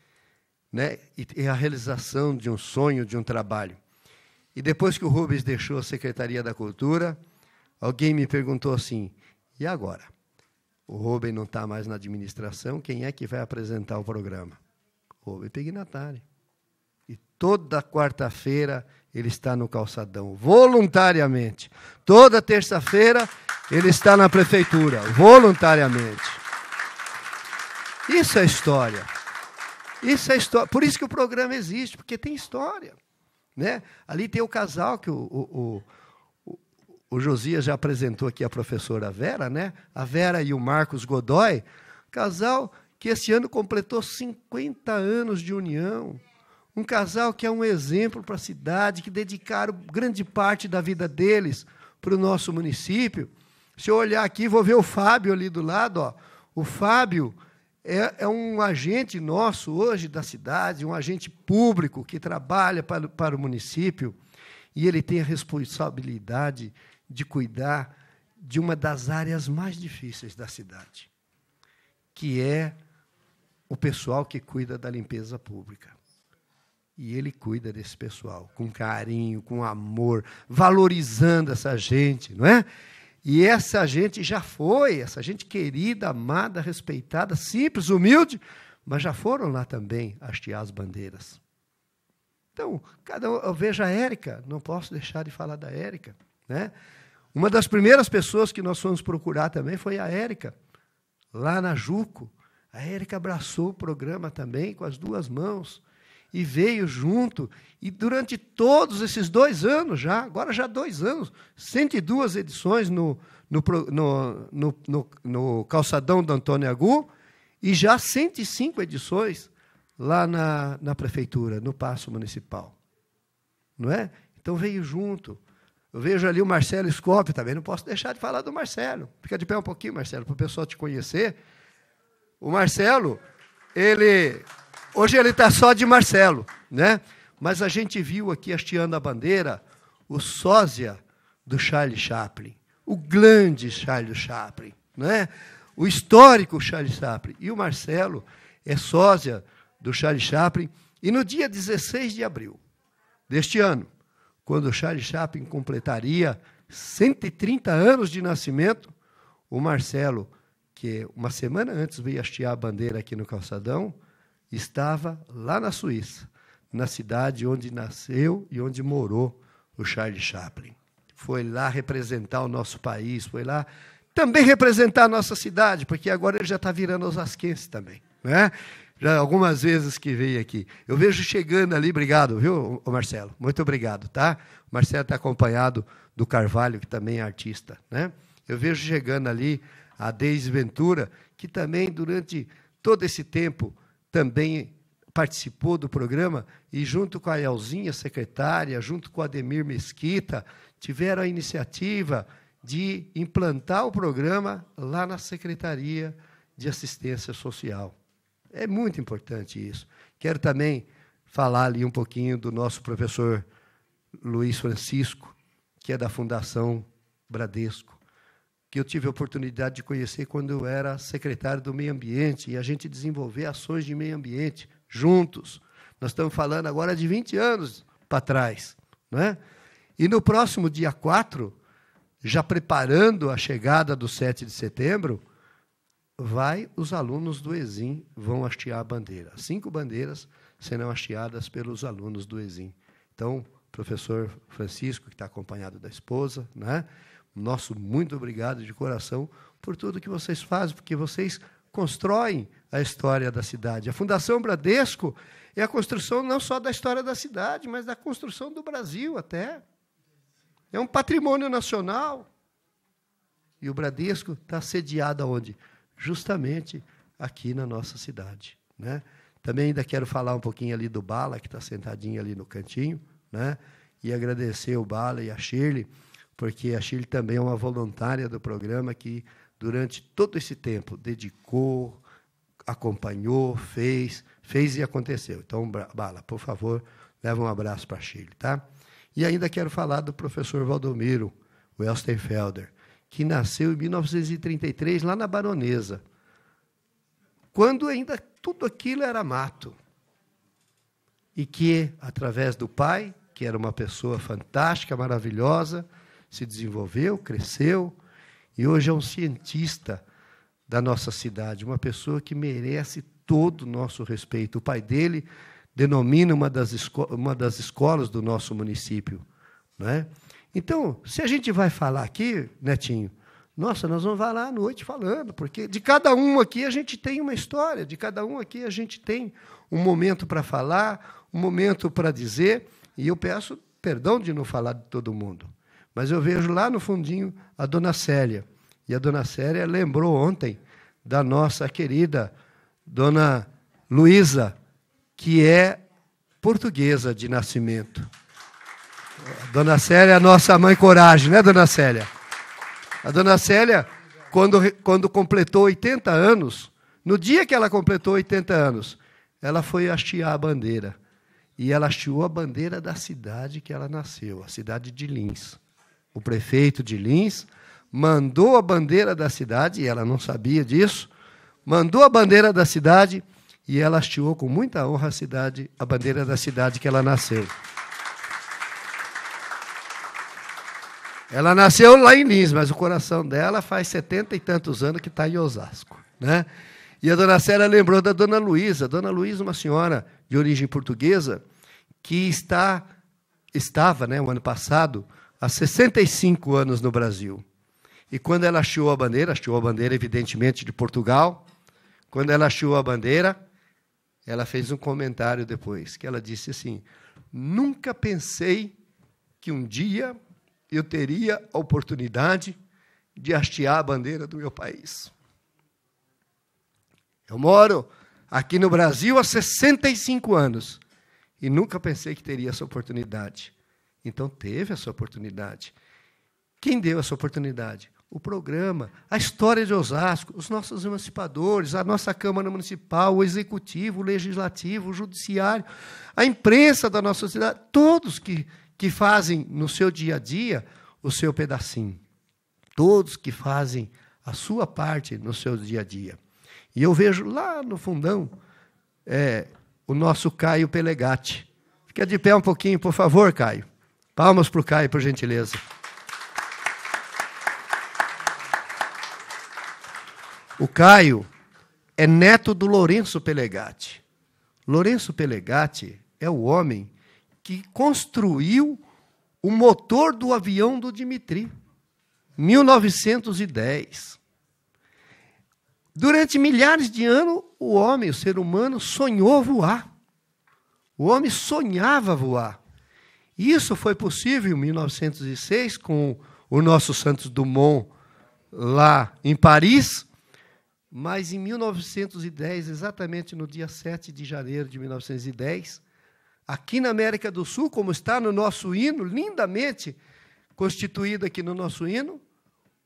né? e, e a realização de um sonho, de um trabalho. E depois que o Rubens deixou a Secretaria da Cultura, alguém me perguntou assim: e agora? O Rubens não está mais na administração, quem é que vai apresentar o programa? O Rubens Pignatari. E toda quarta-feira ele está no calçadão, voluntariamente. Toda terça-feira ele está na prefeitura, voluntariamente. Isso é história. Isso é história. Por isso que o programa existe, porque tem história. Né? Ali tem o casal que o, o, o, o Josias já apresentou aqui a professora Vera, né? a Vera e o Marcos Godoy, casal que esse ano completou 50 anos de união. Um casal que é um exemplo para a cidade, que dedicaram grande parte da vida deles para o nosso município. Se eu olhar aqui, vou ver o Fábio ali do lado. Ó. O Fábio é, é, um agente nosso hoje da cidade, um agente público que trabalha para, para o município, e ele tem a responsabilidade de cuidar de uma das áreas mais difíceis da cidade, que é o pessoal que cuida da limpeza pública. E ele cuida desse pessoal com carinho, com amor, valorizando essa gente, não é? E essa gente já foi, essa gente querida, amada, respeitada, simples, humilde, mas já foram lá também hastear as bandeiras. Então, cada um, eu vejo a Érica, não posso deixar de falar da Érica. Né? Uma das primeiras pessoas que nós fomos procurar também foi a Érica, lá na Juco. A Érica abraçou o programa também com as duas mãos e veio junto. E durante todos esses dois anos já, agora já dois anos, 102 edições no, no, no, no, no, no calçadão do Antônio Agu e já 105 edições lá na, na prefeitura, no Paço Municipal. Não é? Então veio junto. Eu vejo ali o Marcelo Scope também, não posso deixar de falar do Marcelo. Fica de pé um pouquinho, Marcelo, para o pessoal te conhecer. O Marcelo, ele Hoje ele está só de Marcelo, né? Mas a gente viu aqui hasteando a bandeira o sósia do Charles Chaplin, o grande Charles Chaplin, né? O histórico Charles Chaplin. E o Marcelo é sósia do Charles Chaplin. E no dia 16 de abril deste ano, quando o Charles Chaplin completaria 130 anos de nascimento, o Marcelo, que uma semana antes veio hastear a bandeira aqui no calçadão, estava lá na Suíça, na cidade onde nasceu e onde morou o Charles Chaplin. Foi lá representar o nosso país, foi lá também representar a nossa cidade, porque agora ele já está virando osasquense também. Né? Já algumas vezes que veio aqui. Eu vejo chegando ali, obrigado, viu, Marcelo? Muito obrigado, tá? O Marcelo está acompanhado do Carvalho, que também é artista. Né? Eu vejo chegando ali a Deise Ventura, que também, durante todo esse tempo, também participou do programa e, junto com a Elzinha, secretária, junto com o Ademir Mesquita, tiveram a iniciativa de implantar o programa lá na Secretaria de Assistência Social. É muito importante isso. Quero também falar ali um pouquinho do nosso professor Luiz Francisco, que é da Fundação Bradesco que eu tive a oportunidade de conhecer quando eu era secretário do Meio Ambiente, e a gente desenvolver ações de meio ambiente juntos. Nós estamos falando agora de 20 anos para trás. Não é? E no próximo dia 4, já preparando a chegada do 7 de setembro, vai os alunos do ESIM vão hastear a bandeira. Cinco bandeiras serão hasteadas pelos alunos do ESIM. Então, professor Francisco, que está acompanhado da esposa, né? nosso muito obrigado de coração por tudo que vocês fazem, porque vocês constroem a história da cidade. A Fundação Bradesco é a construção não só da história da cidade, mas da construção do Brasil até. É um patrimônio nacional. E o Bradesco está sediado aonde? Justamente aqui na nossa cidade. Né? Também ainda quero falar um pouquinho ali do Bala, que está sentadinho ali no cantinho, né? e agradecer o Bala e a Shirley porque a Chile também é uma voluntária do programa que, durante todo esse tempo, dedicou, acompanhou, fez, fez e aconteceu. Então, Bala, por favor, leva um abraço para a Chile. Tá? E ainda quero falar do professor Valdomiro Welstenfelder, que nasceu em 1933 lá na Baronesa, quando ainda tudo aquilo era mato. E que, através do pai, que era uma pessoa fantástica, maravilhosa, se desenvolveu, cresceu e hoje é um cientista da nossa cidade, uma pessoa que merece todo o nosso respeito. O pai dele denomina uma das, uma das escolas do nosso município. Né? Então, se a gente vai falar aqui, Netinho, nossa, nós vamos falar à noite falando, porque de cada um aqui a gente tem uma história, de cada um aqui a gente tem um momento para falar, um momento para dizer, e eu peço perdão de não falar de todo mundo. Mas eu vejo lá no fundinho a dona Célia. E a dona Célia lembrou ontem da nossa querida dona Luísa, que é portuguesa de nascimento. Dona Célia é a nossa mãe coragem, né, dona Célia? A dona Célia, quando, quando completou 80 anos, no dia que ela completou 80 anos, ela foi hastear a bandeira. E ela hasteou a bandeira da cidade que ela nasceu, a cidade de Lins o prefeito de Lins, mandou a bandeira da cidade, e ela não sabia disso, mandou a bandeira da cidade e ela hasteou com muita honra a cidade, a bandeira da cidade que ela nasceu. Ela nasceu lá em Lins, mas o coração dela faz setenta e tantos anos que está em Osasco. Né? E a dona Sera lembrou da dona Luísa. Dona Luísa, uma senhora de origem portuguesa, que está, estava, né, o ano passado, há 65 anos no Brasil. E quando ela achou a bandeira, achou a bandeira, evidentemente, de Portugal, quando ela achou a bandeira, ela fez um comentário depois, que ela disse assim: Nunca pensei que um dia eu teria a oportunidade de hastear a bandeira do meu país. Eu moro aqui no Brasil há 65 anos e nunca pensei que teria essa oportunidade. Então teve essa oportunidade. Quem deu essa oportunidade? O programa, a história de Osasco, os nossos emancipadores, a nossa Câmara Municipal, o Executivo, o Legislativo, o Judiciário, a imprensa da nossa cidade, todos que, que fazem no seu dia a dia o seu pedacinho. Todos que fazem a sua parte no seu dia a dia. E eu vejo lá no fundão é, o nosso Caio Pelegatti. Fica de pé um pouquinho, por favor, Caio. Palmas para o Caio, por gentileza. O Caio é neto do Lourenço Pelegatti. Lourenço Pelegatti é o homem que construiu o motor do avião do Dimitri, 1910. Durante milhares de anos, o homem, o ser humano, sonhou voar. O homem sonhava voar. Isso foi possível em 1906 com o nosso Santos Dumont lá em Paris, mas em 1910, exatamente no dia 7 de janeiro de 1910, aqui na América do Sul, como está no nosso hino, lindamente constituído aqui no nosso hino,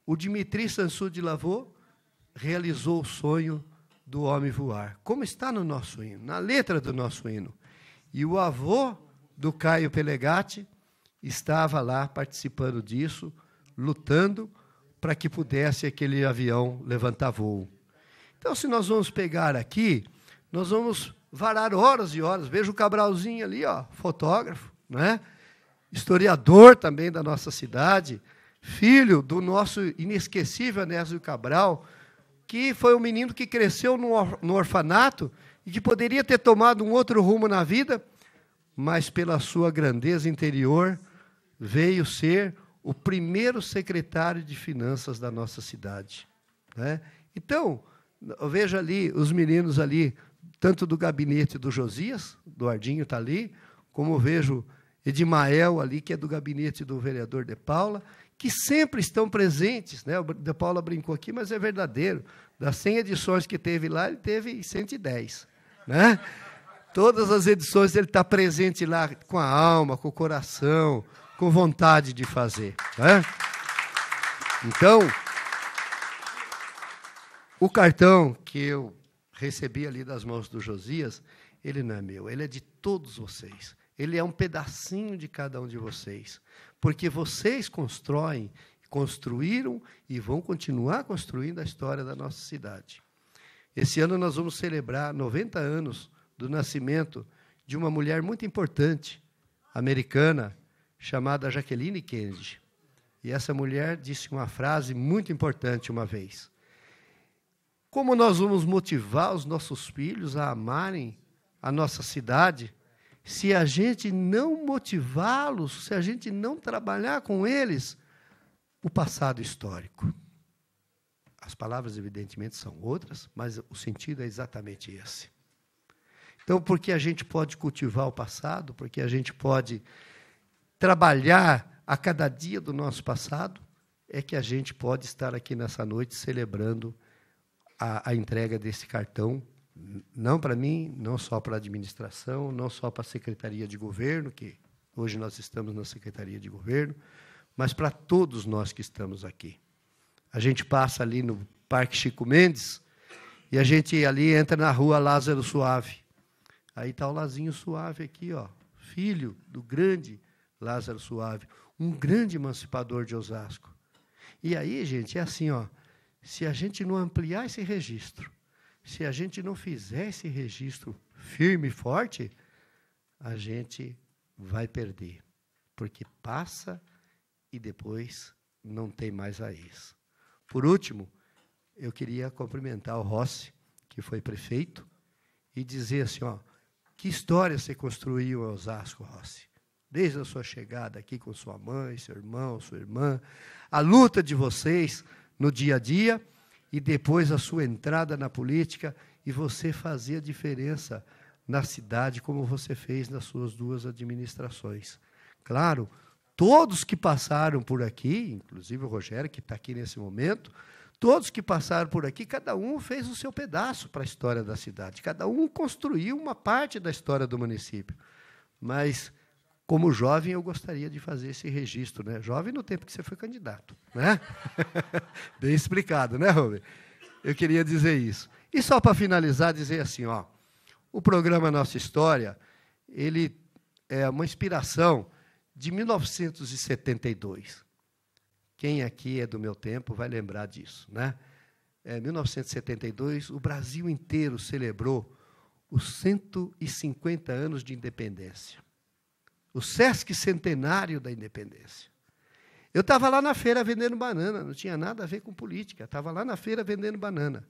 o Dimitri Sansu de Lavaux realizou o sonho do homem voar. Como está no nosso hino, na letra do nosso hino. E o avô do Caio Pelegatti estava lá participando disso, lutando para que pudesse aquele avião levantar voo. Então, se nós vamos pegar aqui, nós vamos varar horas e horas. Veja o Cabralzinho ali, ó, fotógrafo, né? historiador também da nossa cidade, filho do nosso inesquecível Anésio Cabral, que foi um menino que cresceu no, no orfanato e que poderia ter tomado um outro rumo na vida, mas pela sua grandeza interior, veio ser o primeiro secretário de finanças da nossa cidade. Né? Então, veja ali os meninos ali, tanto do gabinete do Josias, do Ardinho está ali, como vejo Edmael ali, que é do gabinete do vereador De Paula, que sempre estão presentes. Né? O De Paula brincou aqui, mas é verdadeiro. Das 100 edições que teve lá, ele teve 110. Né? Todas as edições ele está presente lá com a alma, com o coração, com vontade de fazer. Né? Então, o cartão que eu recebi ali das mãos do Josias, ele não é meu, ele é de todos vocês. Ele é um pedacinho de cada um de vocês. Porque vocês constroem, construíram e vão continuar construindo a história da nossa cidade. Esse ano nós vamos celebrar 90 anos do nascimento de uma mulher muito importante, americana, chamada Jacqueline Kennedy. E essa mulher disse uma frase muito importante uma vez: Como nós vamos motivar os nossos filhos a amarem a nossa cidade se a gente não motivá-los, se a gente não trabalhar com eles o passado histórico? As palavras, evidentemente, são outras, mas o sentido é exatamente esse. Então, porque a gente pode cultivar o passado, porque a gente pode trabalhar a cada dia do nosso passado, é que a gente pode estar aqui nessa noite celebrando a, a entrega desse cartão, não para mim, não só para a administração, não só para a Secretaria de Governo, que hoje nós estamos na Secretaria de Governo, mas para todos nós que estamos aqui. A gente passa ali no Parque Chico Mendes e a gente ali entra na rua Lázaro Suave. Aí está o Lazinho Suave aqui, ó, filho do grande Lázaro Suave, um grande emancipador de Osasco. E aí, gente, é assim, ó, se a gente não ampliar esse registro, se a gente não fizer esse registro firme e forte, a gente vai perder, porque passa e depois não tem mais raiz. Por último, eu queria cumprimentar o Rossi, que foi prefeito, e dizer assim, ó, que história você construiu em Osasco, Rossi? Desde a sua chegada aqui com sua mãe, seu irmão, sua irmã, a luta de vocês no dia a dia e depois a sua entrada na política e você fazia diferença na cidade como você fez nas suas duas administrações. Claro, todos que passaram por aqui, inclusive o Rogério, que está aqui nesse momento, todos que passaram por aqui, cada um fez o seu pedaço para a história da cidade, cada um construiu uma parte da história do município. Mas, como jovem, eu gostaria de fazer esse registro. Né? Jovem no tempo que você foi candidato. Né? Bem explicado, né, Rubens? Eu queria dizer isso. E só para finalizar, dizer assim, ó, o programa Nossa História, ele é uma inspiração de 1972. Quem aqui é do meu tempo vai lembrar disso, né? Em é, 1972, o Brasil inteiro celebrou os 150 anos de independência. O Sesc centenário da independência. Eu estava lá na feira vendendo banana, não tinha nada a ver com política, estava lá na feira vendendo banana.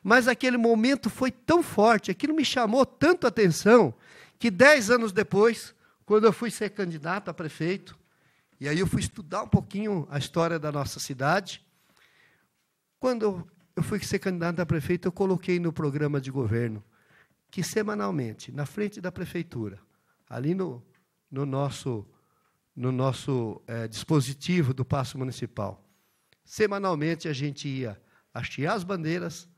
Mas aquele momento foi tão forte, aquilo me chamou tanto a atenção, que dez anos depois, quando eu fui ser candidato a prefeito, e aí eu fui estudar um pouquinho a história da nossa cidade. Quando eu fui ser candidato a prefeito, eu coloquei no programa de governo que semanalmente, na frente da prefeitura, ali no, no nosso, no nosso é, dispositivo do passo municipal, semanalmente a gente ia hastear as bandeiras,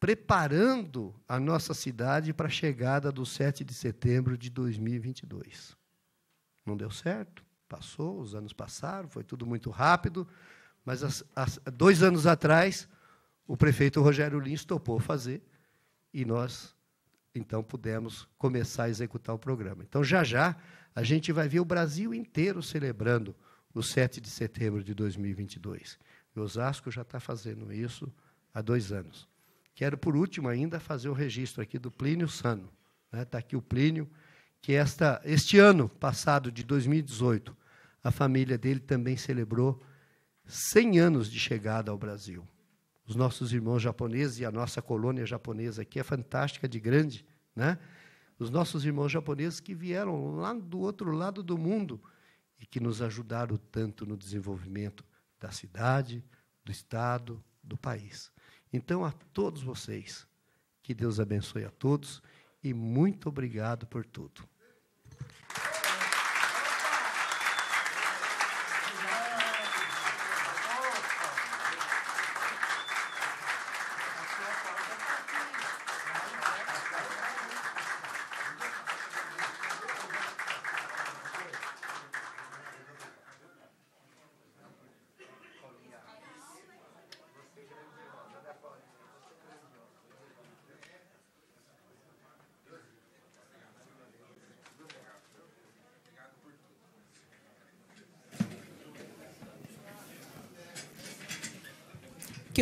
preparando a nossa cidade para a chegada do 7 de setembro de 2022. Não deu certo? Passou, os anos passaram, foi tudo muito rápido, mas as, as, dois anos atrás, o prefeito Rogério Lins topou fazer e nós, então, pudemos começar a executar o programa. Então, já já, a gente vai ver o Brasil inteiro celebrando o 7 de setembro de 2022. E Osasco já está fazendo isso há dois anos. Quero, por último, ainda fazer o registro aqui do Plínio Sano. Está né? aqui o Plínio, que esta, este ano passado, de 2018, a família dele também celebrou 100 anos de chegada ao Brasil. Os nossos irmãos japoneses e a nossa colônia japonesa aqui é fantástica, de grande, né? Os nossos irmãos japoneses que vieram lá do outro lado do mundo e que nos ajudaram tanto no desenvolvimento da cidade, do estado, do país. Então, a todos vocês, que Deus abençoe a todos e muito obrigado por tudo.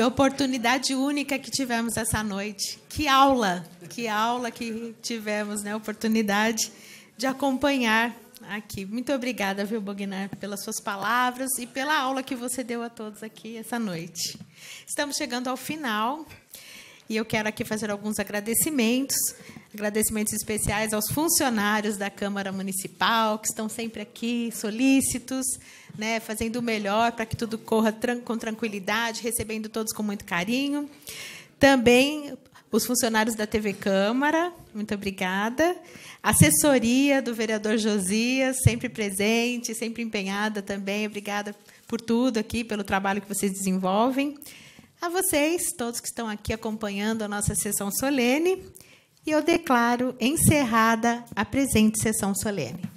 oportunidade única que tivemos essa noite. Que aula, que aula que tivemos, né? Oportunidade de acompanhar aqui. Muito obrigada, viu, Bognar, pelas suas palavras e pela aula que você deu a todos aqui essa noite. Estamos chegando ao final e eu quero aqui fazer alguns agradecimentos. Agradecimentos especiais aos funcionários da Câmara Municipal, que estão sempre aqui, solícitos, né, fazendo o melhor para que tudo corra tran com tranquilidade, recebendo todos com muito carinho. Também os funcionários da TV Câmara, muito obrigada. Assessoria do vereador Josias, sempre presente, sempre empenhada também. Obrigada por tudo aqui, pelo trabalho que vocês desenvolvem. A vocês, todos que estão aqui acompanhando a nossa sessão solene e eu declaro encerrada a presente sessão solene.